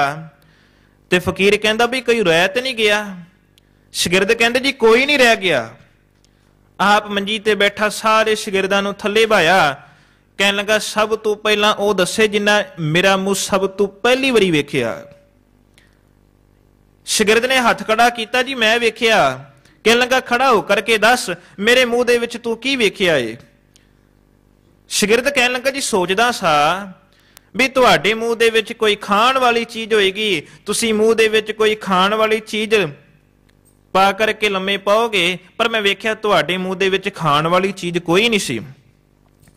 ਤੇ ਫਕੀਰ ਕਹਿੰਦਾ ਵੀ ਕੋਈ ਰਹਿਤ ਨਹੀਂ ਗਿਆ ਸ਼ਗਿਰਦ ਕਹਿੰਦੇ ਜੀ ਕੋਈ ਨਹੀਂ ਰਹਿ ਗਿਆ ਆਪ ਮੰਜੀ ਤੇ ਬੈਠਾ ਸਾਰੇ ਸ਼ਗਿਰਦਾਂ ਨੂੰ ਥੱਲੇ ਭਾਇਆ ਕਹਿਣ ਲੱਗਾ ਸਭ ਤੋਂ ਪਹਿਲਾਂ ਉਹ ਦੱਸੇ ਜਿੰਨਾ ਮੇਰਾ ਮੂੰਹ ਸਭ ਤੋਂ ਪਹਿਲੀ ਵਾਰੀ ਵੇਖਿਆ ਸ਼ਗਿਰਦ ਨੇ ਹੱਥ ਖੜਾ ਕੀਤਾ ਜੀ ਮੈਂ ਵੇਖਿਆ ਕਹਿਣ ਲੱਗਾ ਖੜਾ ਹੋ ਕਰਕੇ ਦੱਸ ਮੇਰੇ ਮੂੰਹ ਦੇ ਵਿੱਚ ਤੂੰ ਕੀ ਵੇਖਿਆ ਏ ਸ਼ਗਿਰਦ ਕਹਿਣ ਲੱਗਾ ਜੀ ਸੋਚਦਾ ਸਾ ਵੀ ਤੁਹਾਡੇ ਮੂੰਹ ਦੇ ਵਿੱਚ ਕੋਈ ਖਾਣ ਵਾਲੀ ਚੀਜ਼ ਹੋਏਗੀ ਤੁਸੀਂ ਮੂੰਹ ਦੇ ਵਿੱਚ ਕੋਈ ਖਾਣ ਵਾਲੀ ਚੀਜ਼ ਪਾ ਕਰਕੇ ਲੰਮੇ ਪਾਓਗੇ ਪਰ ਮੈਂ ਵੇਖਿਆ ਤੁਹਾਡੇ ਮੂੰਹ ਦੇ ਵਿੱਚ ਖਾਣ ਵਾਲੀ ਚੀਜ਼ ਕੋਈ ਨਹੀਂ ਸੀ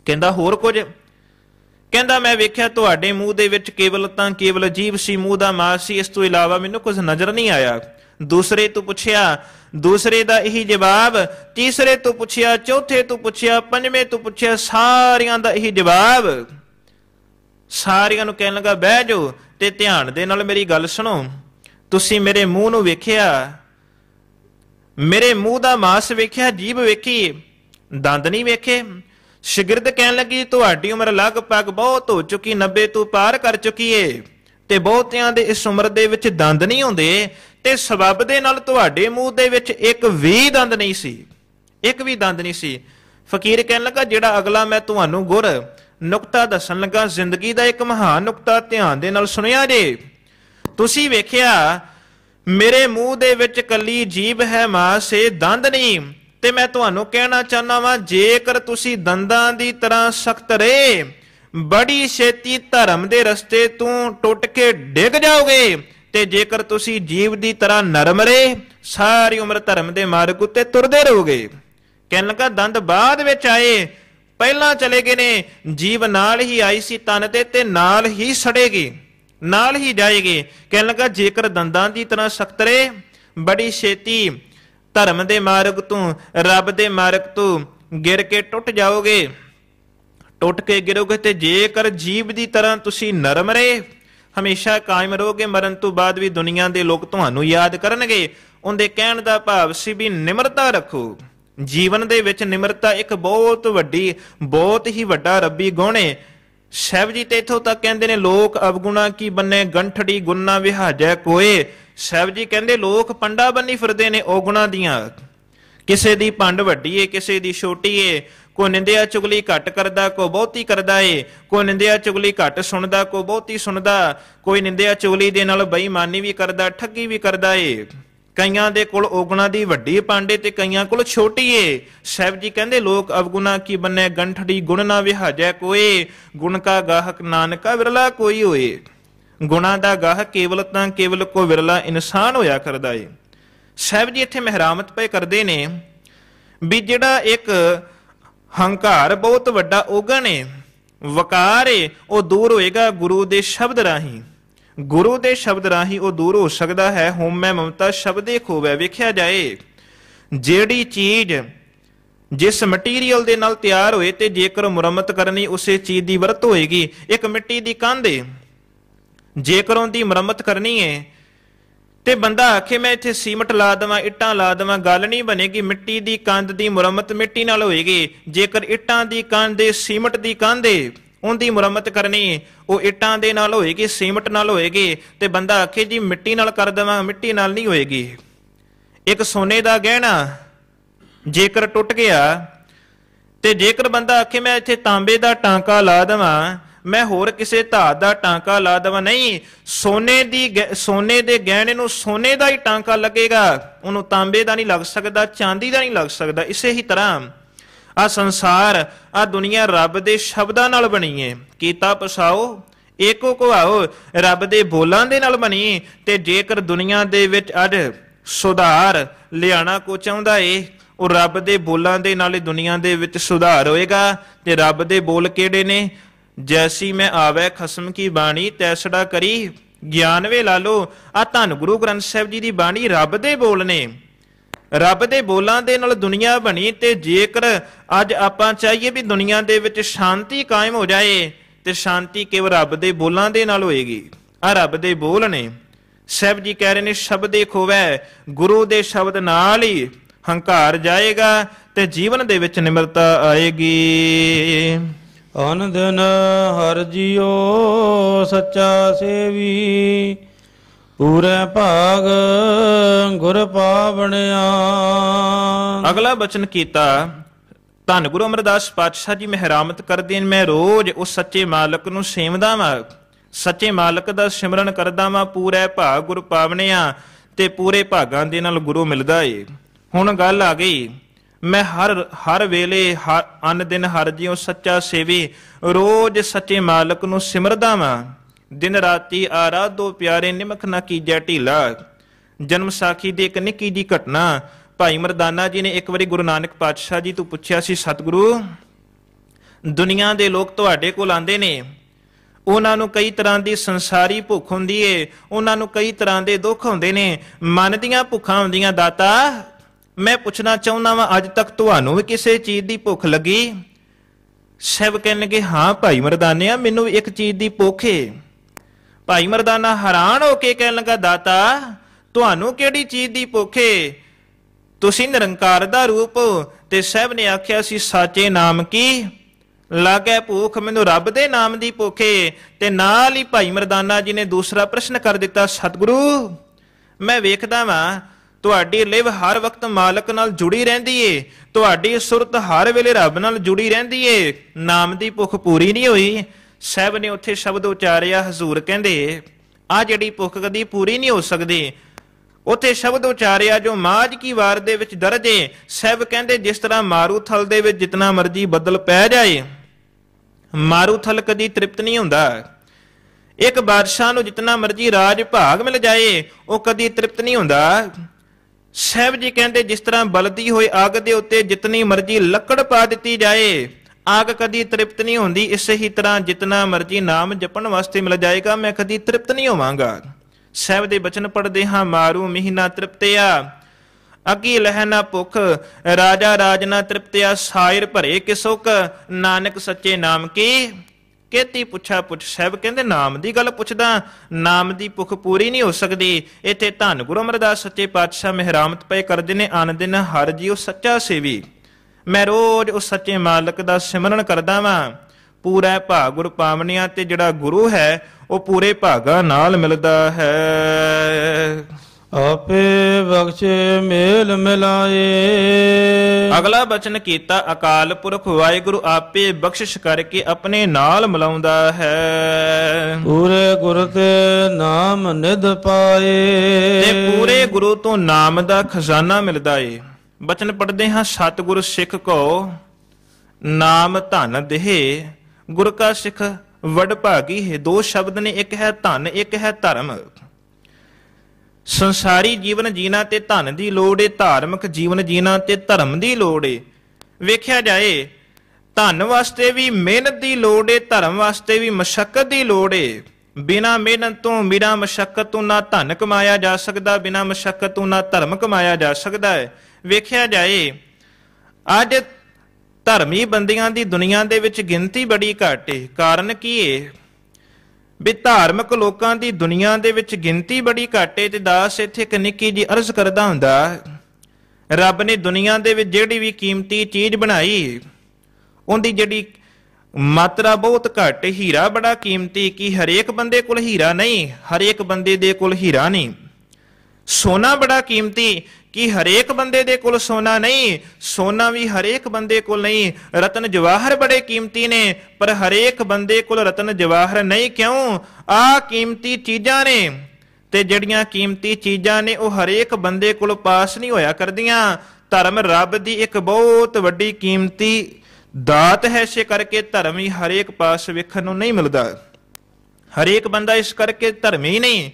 ਕਹਿੰਦਾ ਹੋਰ ਕੁਝ ਕਹਿੰਦਾ ਮੈਂ ਵੇਖਿਆ ਤੁਹਾਡੇ ਮੂੰਹ ਦੇ ਵਿੱਚ ਕੇਵਲ ਤਾਂ ਕੇਵਲ ਜੀਵ ਸੀ ਮੂੰਹ ਦਾ ਮਾਸ ਸੀ ਇਸ ਤੋਂ ਇਲਾਵਾ ਮੈਨੂੰ ਕੁਝ ਨਜ਼ਰ ਨਹੀਂ ਆਇਆ ਦੂਸਰੇ ਤੋਂ ਪੁੱਛਿਆ ਦੂਸਰੇ ਦਾ ਇਹੀ ਜਵਾਬ ਤੀਸਰੇ ਤੋਂ ਪੁੱਛਿਆ ਚੌਥੇ ਤੋਂ ਪੁੱਛਿਆ ਪੰਜਵੇਂ ਤੋਂ ਪੁੱਛਿਆ ਸਾਰਿਆਂ ਦਾ ਇਹੀ ਜਵਾਬ ਸਾਰਿਆਂ ਨੂੰ ਕਹਿਣ ਲੱਗਾ ਬਹਿ ਜਾਓ ਤੇ ਧਿਆਨ ਦੇ ਨਾਲ ਮੇਰੀ ਗੱਲ ਸੁਣੋ ਤੁਸੀਂ ਮੇਰੇ ਮੂੰਹ ਨੂੰ ਵੇਖਿਆ ਮੇਰੇ ਮੂੰਹ ਦਾ ਮਾਸ ਵੇਖਿਆ ਜੀਭ ਵੇਖੀ ਦੰਦ ਨਹੀਂ ਵੇਖੇ ਸ਼ਾਗਿਰਦ ਕਹਿਣ ਲੱਗੀ ਤੁਹਾਡੀ ਉਮਰ ਲਗਭਗ ਬਹੁਤ ਹੋ ਚੁੱਕੀ 90 ਤੋਂ ਪਾਰ ਕਰ ਚੁੱਕੀ ਏ ਤੇ ਬਹੁਤਿਆਂ ਦੇ ਇਸ ਉਮਰ ਦੇ ਵਿੱਚ ਦੰਦ ਨਹੀਂ ਹੁੰਦੇ ਤੇ ਸਬਬ ਦੇ ਨਾਲ ਤੁਹਾਡੇ ਮੂੰਹ ਦੇ ਵਿੱਚ ਇੱਕ ਵੀ ਦੰਦ ਨਹੀਂ ਸੀ ਇੱਕ ਵੀ ਦੰਦ ਨਹੀਂ ਸੀ ਫਕੀਰ ਕਹਿਣ ਲੱਗਾ ਜਿਹੜਾ ਅਗਲਾ ਮੈਂ ਤੁਹਾਨੂੰ ਗੁਰ ਨੁਕਤਾ ਦੱਸਣ ਲੱਗਾ ਜ਼ਿੰਦਗੀ ਦਾ ਇੱਕ ਮਹਾਨ ਨੁਕਤਾ ਧਿਆਨ ਦੇ ਨਾਲ ਸੁਣਿਆ ਜੇ ਤੁਸੀਂ ਵੇਖਿਆ ਮੇਰੇ ਮੂੰਹ ਦੇ ਵਿੱਚ ਕੱਲੀ ਜੀਬ ਹੈ ਮਾਸੇ ਦੰਦ ਨਹੀਂ ਤੇ ਮੈਂ ਤੁਹਾਨੂੰ ਕਹਿਣਾ ਚਾਹਨਾ ਵਾਂ ਜੇਕਰ ਤੁਸੀਂ ਦੰਦਾਂ ਦੀ ਤਰ੍ਹਾਂ ਸਖਤ ਰਹੇ ਬੜੀ ਛੇਤੀ ਧਰਮ ਦੇ ਰਸਤੇ ਤੋਂ ਟੁੱਟ ਕੇ ਡਿੱਗ ਜਾਓਗੇ ਤੇ ਜੇਕਰ ਤੁਸੀਂ ਜੀਵ ਦੀ ਤਰ੍ਹਾਂ ਨਰਮ ਰਹੇ ਸਾਰੀ ਉਮਰ ਧਰਮ ਦੇ ਮਾਰਗ ਉੱਤੇ ਤੁਰਦੇ ਰਹੋਗੇ ਕਹਿਣ ਕਾ ਦੰਦ ਬਾਅਦ ਵਿੱਚ ਆਏ ਪਹਿਲਾਂ ਚਲੇ ਗਏ ਨੇ ਜੀਵ ਨਾਲ ਹੀ ਆਈ ਸੀ ਤਨ ਤੇ ਤੇ ਨਾਲ ਹੀ ਸੜੇਗੀ ਨਾਲ ਹੀ ਜਾਏਗੇ ਕਹਿਣ ਲੱਗਾ ਜੇਕਰ ਦੰਦਾਂ ਦੀ ਤਰ੍ਹਾਂ ਸਖਤਰੇ ਬੜੀ ਛੇਤੀ ਧਰਮ ਦੇ ਮਾਰਗ ਤੋਂ ਰੱਬ ਦੇ ਮਾਰਗ ਤੋਂ ਗਿਰ ਕੇ ਟੁੱਟ ਜਾਓਗੇ ਟੁੱਟ ਕੇ ਗਿਰੋਗੇ ਤੇ ਜੇਕਰ ਜੀਵ ਦੀ ਤਰ੍ਹਾਂ ਤੁਸੀਂ ਨਰਮ ਰਹੇ ਹਮੇਸ਼ਾ ਕਾਇਮ ਰਹੋਗੇ ਮਰਨ ਤੋਂ ਬਾਅਦ ਵੀ ਦੁਨੀਆ ਦੇ ਲੋਕ ਤੁਹਾਨੂੰ ਯਾਦ ਕਰਨਗੇ ਉਹਦੇ ਕਹਿਣ ਦਾ ਭਾਵ ਸੀ ਵੀ ਨਿਮਰਤਾ ਰੱਖੋ ਜੀਵਨ ਦੇ ਵਿੱਚ ਨਿਮਰਤਾ ਇੱਕ ਬਹੁਤ ਵੱਡੀ ਬਹੁਤ ਹੀ ਵੱਡਾ ਰੱਬੀ ਗੁਣ ਹੈ ਸਹਿਬ ਜੀ ਤੇ ਇਥੋਂ ਤੱਕ ਕਹਿੰਦੇ ਨੇ ਲੋਕ ਅਵਗੁਣਾ ਕੀ ਬੰਨੇ ਗੰਠੜੀ ਗੁੰਨਾ ਵਿਹਾਜੈ ਕੋਏ ਸਹਿਬ ਜੀ ਕਹਿੰਦੇ ਲੋਕ ਪੰਡਾ ਬੰਨੀ ਫਿਰਦੇ ਨੇ ਉਹ ਗੁਣਾ ਦੀਆਂ ਕਿਸੇ ਦੀ ਪੰਡ ਵੱਡੀ ਏ ਕਿਸੇ ਦੀ ਛੋਟੀ ਏ ਕੋ ਨਿੰਦਿਆ ਚੁਗਲੀ ਘੱਟ ਕਰਦਾ ਕੋ ਬਹੁਤੀ ਕਰਦਾ ਏ ਕੋ ਨਿੰਦਿਆ ਚੁਗਲੀ ਘੱਟ ਸੁਣਦਾ ਕੋ ਬਹੁਤੀ ਸੁਣਦਾ ਕੋਈ ਨਿੰਦਿਆ ਚੁਗਲੀ ਦੇ ਨਾਲ ਬੇਈਮਾਨੀ ਵੀ ਕਰਦਾ ਠੱਗੀ ਵੀ ਕਰਦਾ ਏ ਕਈਆਂ ਦੇ ਕੋਲ ਔਗਣਾ ਦੀ ਵੱਡੀ ਪਾਂਡੇ ਤੇ ਕਈਆਂ ਕੋਲ ਛੋਟੀ ਏ ਸਹਿਬ ਜੀ ਕਹਿੰਦੇ ਲੋਕ ਅਵਗੁਣਾ ਕੀ ਬੰਨੇ ਗੰਠੜੀ ਗੁਣ ਨਾ ਵਿਹਾਜੈ ਕੋਏ ਗੁਣ ਕਾ ਗਾਹਕ ਨਾਨਕਾ ਵਿਰਲਾ ਕੋਈ ਹੋਏ ਗੁਣਾ ਦਾ ਗਾਹ ਕੇਵਲ ਤਾਂ ਕੇਵਲ ਕੋ ਵਿਰਲਾ ਇਨਸਾਨ ਹੋਇਆ ਕਰਦਾ ਏ ਸਹਿਬ ਜੀ ਇੱਥੇ ਮਹਿਰਾਮਤ ਪਏ ਕਰਦੇ ਨੇ ਵੀ ਜਿਹੜਾ ਇੱਕ ਹੰਕਾਰ ਬਹੁਤ ਵੱਡਾ ਔਗਣ ਏ ਵਕਾਰ ਏ ਉਹ ਦੂਰ ਹੋਏਗਾ ਗੁਰੂ ਦੇ ਸ਼ਬਦ ਰਾਹੀਂ ਗੁਰੂ ਦੇ ਸ਼ਬਦ ਰਾਹੀਂ ਉਹ ਦੂਰ ਹੋ ਸਕਦਾ ਹੈ ਮੈਂ ਮਮਤਾ ਸ਼ਬਦੇ ਖੋਵੇ ਵੇਖਿਆ ਜਾਏ ਜਿਹੜੀ ਚੀਜ਼ ਜਿਸ ਮਟੀਰੀਅਲ ਦੇ ਨਾਲ ਤਿਆਰ ਹੋਏ ਤੇ ਜੇਕਰ ਮੁਰੰਮਤ ਕਰਨੀ ਉਸੇ ਚੀਜ਼ ਦੀ ਵਰਤ ਹੋਏਗੀ ਇੱਕ ਮਿੱਟੀ ਦੀ ਕੰਧੇ ਜੇਕਰ ਉਹਦੀ ਮੁਰੰਮਤ ਕਰਨੀ ਹੈ ਤੇ ਬੰਦਾ ਆਖੇ ਮੈਂ ਇੱਥੇ ਸੀਮਟ ਲਾ ਦਵਾਂ ਇੱਟਾਂ ਲਾ ਦਵਾਂ ਗੱਲ ਨਹੀਂ ਬਣੇਗੀ ਮਿੱਟੀ ਦੀ ਕੰਧ ਦੀ ਮੁਰੰਮਤ ਮਿੱਟੀ ਨਾਲ ਹੋਏਗੀ ਜੇਕਰ ਇੱਟਾਂ ਦੀ ਕੰਧ ਦੇ ਸੀਮਟ ਦੀ ਕੰਧ ਦੇ ਉਹਦੀ ਮੁਰੰਮਤ ਕਰਨੀ ਉਹ ਇੱਟਾਂ ਦੇ ਨਾਲ ਹੋਏਗੀ ਸੀਮਟ ਨਾਲ ਹੋਏਗੀ ਤੇ ਬੰਦਾ ਆਖੇ ਜੀ ਮਿੱਟੀ ਨਾਲ ਕਰ ਦਵਾਂ ਮਿੱਟੀ ਨਾਲ ਨਹੀਂ ਹੋਏਗੀ ਇੱਕ ਸੋਨੇ ਦਾ ਗਹਿਣਾ ਜੇਕਰ ਟੁੱਟ ਗਿਆ ਤੇ ਜੇਕਰ ਬੰਦਾ ਆਖੇ ਮੈਂ ਇੱਥੇ ਤਾਂਬੇ ਦਾ ਟਾਂਕਾ ਲਾ ਦਵਾਂ ਮੈਂ ਹੋਰ ਕਿਸੇ ਧਾਤ ਦਾ ਟਾਂਕਾ ਲਾ ਦਵਾਂ ਨਹੀਂ ਸੋਨੇ ਦੀ ਸੋਨੇ ਦੇ ਗਹਿਣੇ ਨੂੰ ਸੋਨੇ ਦਾ ਹੀ ਟਾਂਕਾ ਲੱਗੇਗਾ ਉਹਨੂੰ ਤਾਂਬੇ ਦਾ ਨਹੀਂ ਲੱਗ ਸਕਦਾ ਚਾਂਦੀ ਦਾ ਨਹੀਂ ਲੱਗ ਸਕਦਾ ਇਸੇ ਹੀ ਤਰ੍ਹਾਂ ਆ ਸੰਸਾਰ ਆ ਦੁਨੀਆ ਰੱਬ ਦੇ ਸ਼ਬਦਾਂ ਨਾਲ ਬਣੀ ਏ ਕੀਤਾ ਪਸਾਓ ਏਕੋ ਕੋ ਰੱਬ ਦੇ ਬੋਲਾਂ ਦੇ ਨਾਲ ਬਣੀ ਤੇ ਜੇਕਰ ਦੁਨੀਆ ਦੇ ਵਿੱਚ ਅੱਜ ਸੁਧਾਰ ਲਿਆਣਾ ਕੋ ਚਾਹੁੰਦਾ ਏ ਉਹ ਰੱਬ ਦੇ ਬੋਲਾਂ ਦੇ ਨਾਲ ਹੀ ਦੁਨੀਆ ਦੇ ਵਿੱਚ ਸੁਧਾਰ ਹੋਏਗਾ ਤੇ ਰੱਬ ਦੇ ਬੋਲ ਕਿਹੜੇ ਨੇ ਜੈਸੀ ਮੈਂ ਆਵੇ ਖਸਮ ਕੀ ਬਾਣੀ ਤੈਸੜਾ ਕਰੀ ਵੇ ਲਾ ਲੋ ਆ ਧੰਨ ਗੁਰੂ ਗ੍ਰੰਥ ਸਾਹਿਬ ਜੀ ਦੀ ਬਾਣੀ ਰੱਬ ਦੇ ਬੋਲ ਨੇ ਰੱਬ ਦੇ ਬੋਲਾਂ ਦੇ ਨਾਲ ਦੁਨੀਆ ਬਣੀ ਤੇ ਜੇਕਰ ਅੱਜ ਆਪਾਂ ਚਾਹੀਏ ਵੀ ਦੁਨੀਆ ਦੇ ਵਿੱਚ ਸ਼ਾਂਤੀ ਕਾਇਮ ਹੋ ਜਾਏ ਤੇ ਸ਼ਾਂਤੀ ਕੇਵਲ ਰੱਬ ਦੇ ਬੋਲਾਂ ਦੇ ਨਾਲ ਹੋਏਗੀ ਆ ਰੱਬ ਦੇ ਬੋਲ ਨੇ ਸਹਿਬ ਜੀ ਕਹਿ ਰਹੇ ਨੇ ਸ਼ਬਦ ਸ਼ਬਦੇ ਖੋਵੈ ਗੁਰੂ ਦੇ ਸ਼ਬਦ ਨਾਲ ਹੀ ਹੰਕਾਰ ਜਾਏਗਾ ਤੇ ਜੀਵਨ ਦੇ ਵਿੱਚ ਨਿਮਰਤਾ ਆਏਗੀ ਅਨੰਦਨ ਹਰ ਜੀਓ ਸੱਚਾ ਸੇਵੀ ਪੂਰੇ ਭਾਗ ਗੁਰ ਪਾਵਣਿਆ ਅਗਲਾ ਬਚਨ ਕੀਤਾ ਧੰਨ ਗੁਰੂ ਅਮਰਦਾਸ ਪਾਤਸ਼ਾਹ ਜੀ ਮਹਿਰਾਮਤ ਕਰਦੇ ਨੇ ਮੈਂ ਰੋਜ਼ ਉਸ ਸੱਚੇ ਮਾਲਕ ਨੂੰ ਸੇਵਦਾ ਵਾਂ ਸੱਚੇ ਮਾਲਕ ਦਾ ਸਿਮਰਨ ਕਰਦਾ ਵਾਂ ਪੂਰੇ ਭਾਗ ਗੁਰ ਪਾਵਣਿਆ ਤੇ ਪੂਰੇ ਭਾਗਾਂ ਦੇ ਨਾਲ ਗੁਰੂ ਮਿਲਦਾ ਏ ਹੁਣ ਗੱਲ ਆ ਗਈ ਮੈਂ ਹਰ ਹਰ ਵੇਲੇ ਹਰ ਅਨ ਦਿਨ ਹਰ ਜਿਉ ਸੱਚਾ ਸੇਵੀ ਰੋਜ਼ ਸੱਚੇ ਮਾਲਕ ਨੂੰ ਸਿਮਰਦਾ ਵਾਂ ਦਿਨ ਰਾਤੀ ਆਰਾਧੋ ਪਿਆਰੇ ਨਿਮਖ ਨਾ ਕੀਜੈ ਢੀਲਾ ਜਨਮ ਸਾਖੀ ਦੀ ਇੱਕ ਨਿੱਕੀ ਜੀ ਘਟਨਾ ਭਾਈ ਮਰਦਾਨਾ ਜੀ ਨੇ ਇੱਕ ਵਾਰੀ ਗੁਰੂ ਨਾਨਕ ਪਾਤਸ਼ਾਹ ਜੀ ਤੋਂ ਪੁੱਛਿਆ ਸੀ ਸਤਿਗੁਰੂ ਦੁਨੀਆ ਦੇ ਲੋਕ ਤੁਹਾਡੇ ਕੋਲ ਆਂਦੇ ਨੇ ਉਹਨਾਂ ਨੂੰ ਕਈ ਤਰ੍ਹਾਂ ਦੀ ਸੰਸਾਰੀ ਭੁੱਖ ਹੁੰਦੀ ਏ ਉਹਨਾਂ ਨੂੰ ਕਈ ਤਰ੍ਹਾਂ ਦੇ ਦੁੱਖ ਹੁੰਦੇ ਨੇ ਮਨ ਦੀਆਂ ਭੁੱਖਾਂ ਹੁੰਦੀਆਂ ਦਾਤਾ ਮੈਂ ਪੁੱਛਣਾ ਚਾਹੁੰਦਾ ਵਾਂ ਅੱਜ ਤੱਕ ਤੁਹਾਨੂੰ ਵੀ ਕਿਸੇ ਚੀਜ਼ ਦੀ ਭੁੱਖ ਲੱਗੀ ਸਭ ਕਹਿਣਗੇ ਹਾਂ ਭਾਈ ਮਰਦਾਨਿਆ ਮੈਨੂੰ ਵੀ ਇੱਕ ਚੀਜ਼ ਦੀ ਭੁੱਖ ਏ ਭਾਈ ਮਰਦਾਨਾ ਹੈਰਾਨ ਹੋ ਕੇ ਕਹਿਣ ਲੱਗਾ ਦਾਤਾ ਤੁਹਾਨੂੰ ਕਿਹੜੀ ਚੀਜ਼ ਦੀ ਭੁੱਖੇ ਤੁਸੀਂ ਨਿਰੰਕਾਰ ਦਾ ਰੂਪ ਤੇ ਸਹਿਬ ਨੇ ਆਖਿਆ ਸੀ ਸਾਚੇ ਨਾਮ ਕੀ ਲਾਗੇ ਭੁੱਖ ਮੈਨੂੰ ਰੱਬ ਦੇ ਨਾਮ ਦੀ ਭੁੱਖੇ ਤੇ ਨਾਲ ਹੀ ਭਾਈ ਮਰਦਾਨਾ ਜੀ ਨੇ ਦੂਸਰਾ ਪ੍ਰਸ਼ਨ ਕਰ ਦਿੱਤਾ ਸਤਿਗੁਰੂ ਮੈਂ ਵੇਖਦਾ ਵਾਂ ਤੁਹਾਡੀ ਲਿਵ ਹਰ ਵਕਤ ਮਾਲਕ ਨਾਲ ਜੁੜੀ ਰਹਿੰਦੀ ਏ ਤੁਹਾਡੀ ਸੁਰਤ ਹਰ ਵੇਲੇ ਰੱਬ ਨਾਲ ਜੁੜੀ ਰਹਿੰਦੀ ਏ ਨਾਮ ਦੀ ਭੁੱਖ ਪੂਰੀ ਨਹੀਂ ਹੋਈ ਸਾਹਿਬ ਨੇ ਉੱਥੇ ਸ਼ਬਦ ਉਚਾਰਿਆ ਹਜ਼ੂਰ ਕਹਿੰਦੇ ਆ ਜਿਹੜੀ ਭੁੱਖ ਕਦੀ ਪੂਰੀ ਨਹੀਂ ਹੋ ਸਕਦੀ ਉਥੇ ਸ਼ਬਦ ਉਚਾਰਿਆ ਜੋ ਮਾਜ ਕੀ ਵਾਰ ਦੇ ਵਿੱਚ ਦਰਜ ਹੈ ਸਹਿਬ ਕਹਿੰਦੇ ਜਿਸ ਤਰ੍ਹਾਂ ਮਾਰੂਥਲ ਦੇ ਵਿੱਚ ਜਿੰਨਾ ਮਰਜੀ ਬੱਦਲ ਪੈ ਜਾਏ ਮਾਰੂਥਲ ਕਦੀ ਤ੍ਰਿਪਤ ਨਹੀਂ ਹੁੰਦਾ ਇੱਕ ਬਾਦਸ਼ਾਹ ਨੂੰ ਜਿੰਨਾ ਮਰਜੀ ਰਾਜ ਭਾਗ ਮਿਲ ਜਾਏ ਉਹ ਕਦੀ ਤ੍ਰਿਪਤ ਨਹੀਂ ਹੁੰਦਾ ਸਹਿਬ ਜੀ ਕਹਿੰਦੇ ਜਿਸ ਤਰ੍ਹਾਂ ਬਲਦੀ ਹੋਈ ਅੱਗ ਦੇ ਉੱਤੇ ਜਿੰਨੀ ਮਰਜੀ ਲੱਕੜ ਪਾ ਦਿੱਤੀ ਜਾਏ ਆਗ ਕਦੀ ਤ੍ਰਿਪਤ ਨਹੀਂ ਹੁੰਦੀ ਇਸੇ ਹੀ ਤਰ੍ਹਾਂ ਜਿੰਨਾ ਮਰਜੀ ਨਾਮ ਜਪਣ ਵਾਸਤੇ ਮਿਲ ਜਾਏਗਾ ਮੈਂ ਕਦੀ ਤ੍ਰਿਪਤ ਨਹੀਂ ਹੋਵਾਂਗਾ ਸਹਿਬ ਦੇ ਬਚਨ ਪੜਦੇ ਹਾਂ ਮਾਰੂ ਮਿਹਨਾ ਤ੍ਰਿਪਤਿਆ ਅਗੀ ਲਹਿਨਾ ਭੁਖ ਰਾਜਾ ਰਾਜਨਾ ਤ੍ਰਿਪਤਿਆ ਸਾਇਰ ਭਰੇ ਕਿਸੁਕ ਨਾਨਕ ਸੱਚੇ ਨਾਮ ਕੀ ਕੇਤੀ ਪੁੱਛਾ ਪੁੱਛ ਸਹਿਬ ਕਹਿੰਦੇ ਨਾਮ ਦੀ ਗੱਲ ਪੁੱਛਦਾ ਨਾਮ ਦੀ ਭੁਖ ਪੂਰੀ ਨਹੀਂ ਹੋ ਸਕਦੀ ਇੱਥੇ ਧੰਨ ਗੁਰੂ ਅਮਰਦਾਸ ਸੱਚੇ ਪਾਤਸ਼ਾਹ ਮਹਿਰਾਮਤ ਪਏ ਕਰਦੇ ਨੇ ਆਨੰਦ ਹਰ ਜੀ ਉਹ ਸੱਚਾ ਸੇਵੀ ਮੈਂ ਰੋਜ਼ ਉਸ ਸੱਚੇ ਮਾਲਕ ਦਾ ਸਿਮਰਨ ਕਰਦਾ ਵਾਂ ਪੂਰਾ ਭਾਗ ਗੁਰ ਪਾਵਨਿਆ ਤੇ ਜਿਹੜਾ ਗੁਰੂ ਹੈ ਉਹ ਪੂਰੇ ਭਾਗਾ ਨਾਲ ਮਿਲਦਾ ਹੈ ਆਪੇ ਬਖਸ਼ੇ ਮੇਲ ਮਿਲਾਏ ਅਗਲਾ ਬਚਨ ਕੀਤਾ ਅਕਾਲ ਪੁਰਖ ਵਾਹਿਗੁਰੂ ਆਪੇ ਬਖਸ਼ਿਸ਼ ਕਰਕੇ ਆਪਣੇ ਨਾਲ ਮਿਲਾਉਂਦਾ ਹੈ ਪੂਰੇ ਗੁਰ ਤੇ ਨਾਮ ਨਿਧ ਪਾਏ ਤੇ ਪੂਰੇ ਗੁਰੂ ਤੋਂ ਨਾਮ ਦਾ ਖਜ਼ਾਨਾ ਮਿਲਦਾ ਏ ਬਚਨ ਪੜਦੇ ਹਾਂ ਸਤਿਗੁਰ ਸਿੱਖ ਕੋ ਨਾਮ ਧਨ ਦੇਹ ਗੁਰ ਕਾ ਸਿੱਖ ਵਡ ਭਾਗੀ ਹੈ ਦੋ ਸ਼ਬਦ ਨੇ ਇੱਕ ਹੈ ਧਨ ਇੱਕ ਹੈ ਧਰਮ ਸੰਸਾਰੀ ਜੀਵਨ ਜੀਣਾ ਤੇ ਧਨ ਦੀ ਲੋੜ ਏ ਧਾਰਮਿਕ ਜੀਵਨ ਜੀਣਾ ਤੇ ਧਰਮ ਦੀ ਲੋੜ ਏ ਵੇਖਿਆ ਜਾਏ ਧਨ ਵਾਸਤੇ ਵੀ ਮਿਹਨਤ ਦੀ ਲੋੜ ਏ ਧਰਮ ਵਾਸਤੇ ਵੀ ਮਸ਼ਕਤ ਦੀ ਲੋੜ ਏ ਬਿਨਾ ਮਿਹਨਤ ਤੋਂ ਮਿਰਾ ਮਸ਼ਕਤ ਤੋਂ ਨਾ ਧਨ ਕਮਾਇਆ ਜਾ ਸਕਦਾ ਬਿਨਾ ਮਸ਼ਕਤ ਤੋਂ ਨਾ ਧਰਮ ਕਮਾਇਆ ਜਾ ਸਕਦਾ ਹੈ ਵੇਖਿਆ ਜਾਏ ਅੱਜ ਧਰਮੀ ਬੰਦਿਆਂ ਦੀ ਦੁਨੀਆ ਦੇ ਵਿੱਚ ਗਿਣਤੀ ਬੜੀ ਘੱਟ ਹੈ ਕਾਰਨ ਕੀ ਹੈ ਵੀ ਧਾਰਮਿਕ ਲੋਕਾਂ ਦੀ ਦੁਨੀਆ ਦੇ ਵਿੱਚ ਗਿਣਤੀ ਬੜੀ ਘੱਟ ਹੈ ਤੇ ਦਾਸ ਇੱਥੇ ਇੱਕ ਨਿੱਕੀ ਜੀ ਅਰਜ਼ ਕਰਦਾ ਹੁੰਦਾ ਰੱਬ ਨੇ ਦੁਨੀਆ ਦੇ ਵਿੱਚ ਜਿਹੜੀ ਵੀ ਕੀਮਤੀ ਚੀਜ਼ ਬਣਾਈ ਉਹਦੀ ਜਿਹੜੀ ਮਾਤਰਾ ਬਹੁਤ ਘੱਟ ਹੀਰਾ ਬੜਾ ਕੀਮਤੀ ਕੀ ਹਰੇਕ ਬੰਦੇ ਕੋਲ ਹੀਰਾ ਨਹੀਂ ਹਰੇਕ ਬੰਦੇ ਦੇ ਕੋਲ ਹੀਰਾ ਨਹੀਂ ਸੋਨਾ ਬੜਾ ਕੀਮਤੀ ਕਿ ਹਰੇਕ ਬੰਦੇ ਦੇ ਕੋਲ ਸੋਨਾ ਨਹੀਂ ਸੋਨਾ ਵੀ ਹਰੇਕ ਬੰਦੇ ਕੋਲ ਨਹੀਂ ਰਤਨ ਜਵਾਹਰ ਬੜੇ ਕੀਮਤੀ ਨੇ ਪਰ ਹਰੇਕ ਬੰਦੇ ਕੋਲ ਰਤਨ ਜਵਾਹਰ ਨਹੀਂ ਕਿਉਂ ਆ ਕੀਮਤੀ ਚੀਜ਼ਾਂ ਨੇ ਤੇ ਜਿਹੜੀਆਂ ਕੀਮਤੀ ਚੀਜ਼ਾਂ ਨੇ ਉਹ ਹਰੇਕ ਬੰਦੇ ਕੋਲ ਪਾਸ ਨਹੀਂ ਹੋਇਆ ਕਰਦੀਆਂ ਧਰਮ ਰੱਬ ਦੀ ਇੱਕ ਬਹੁਤ ਵੱਡੀ ਕੀਮਤੀ ਦਾਤ ਹੈ ਸੇ ਕਰਕੇ ਧਰਮ ਹੀ ਹਰੇਕ ਪਾਸ ਵੇਖਣ ਨੂੰ ਨਹੀਂ ਮਿਲਦਾ ਹਰੇਕ ਬੰਦਾ ਇਸ ਕਰਕੇ ਧਰਮੀ ਨਹੀਂ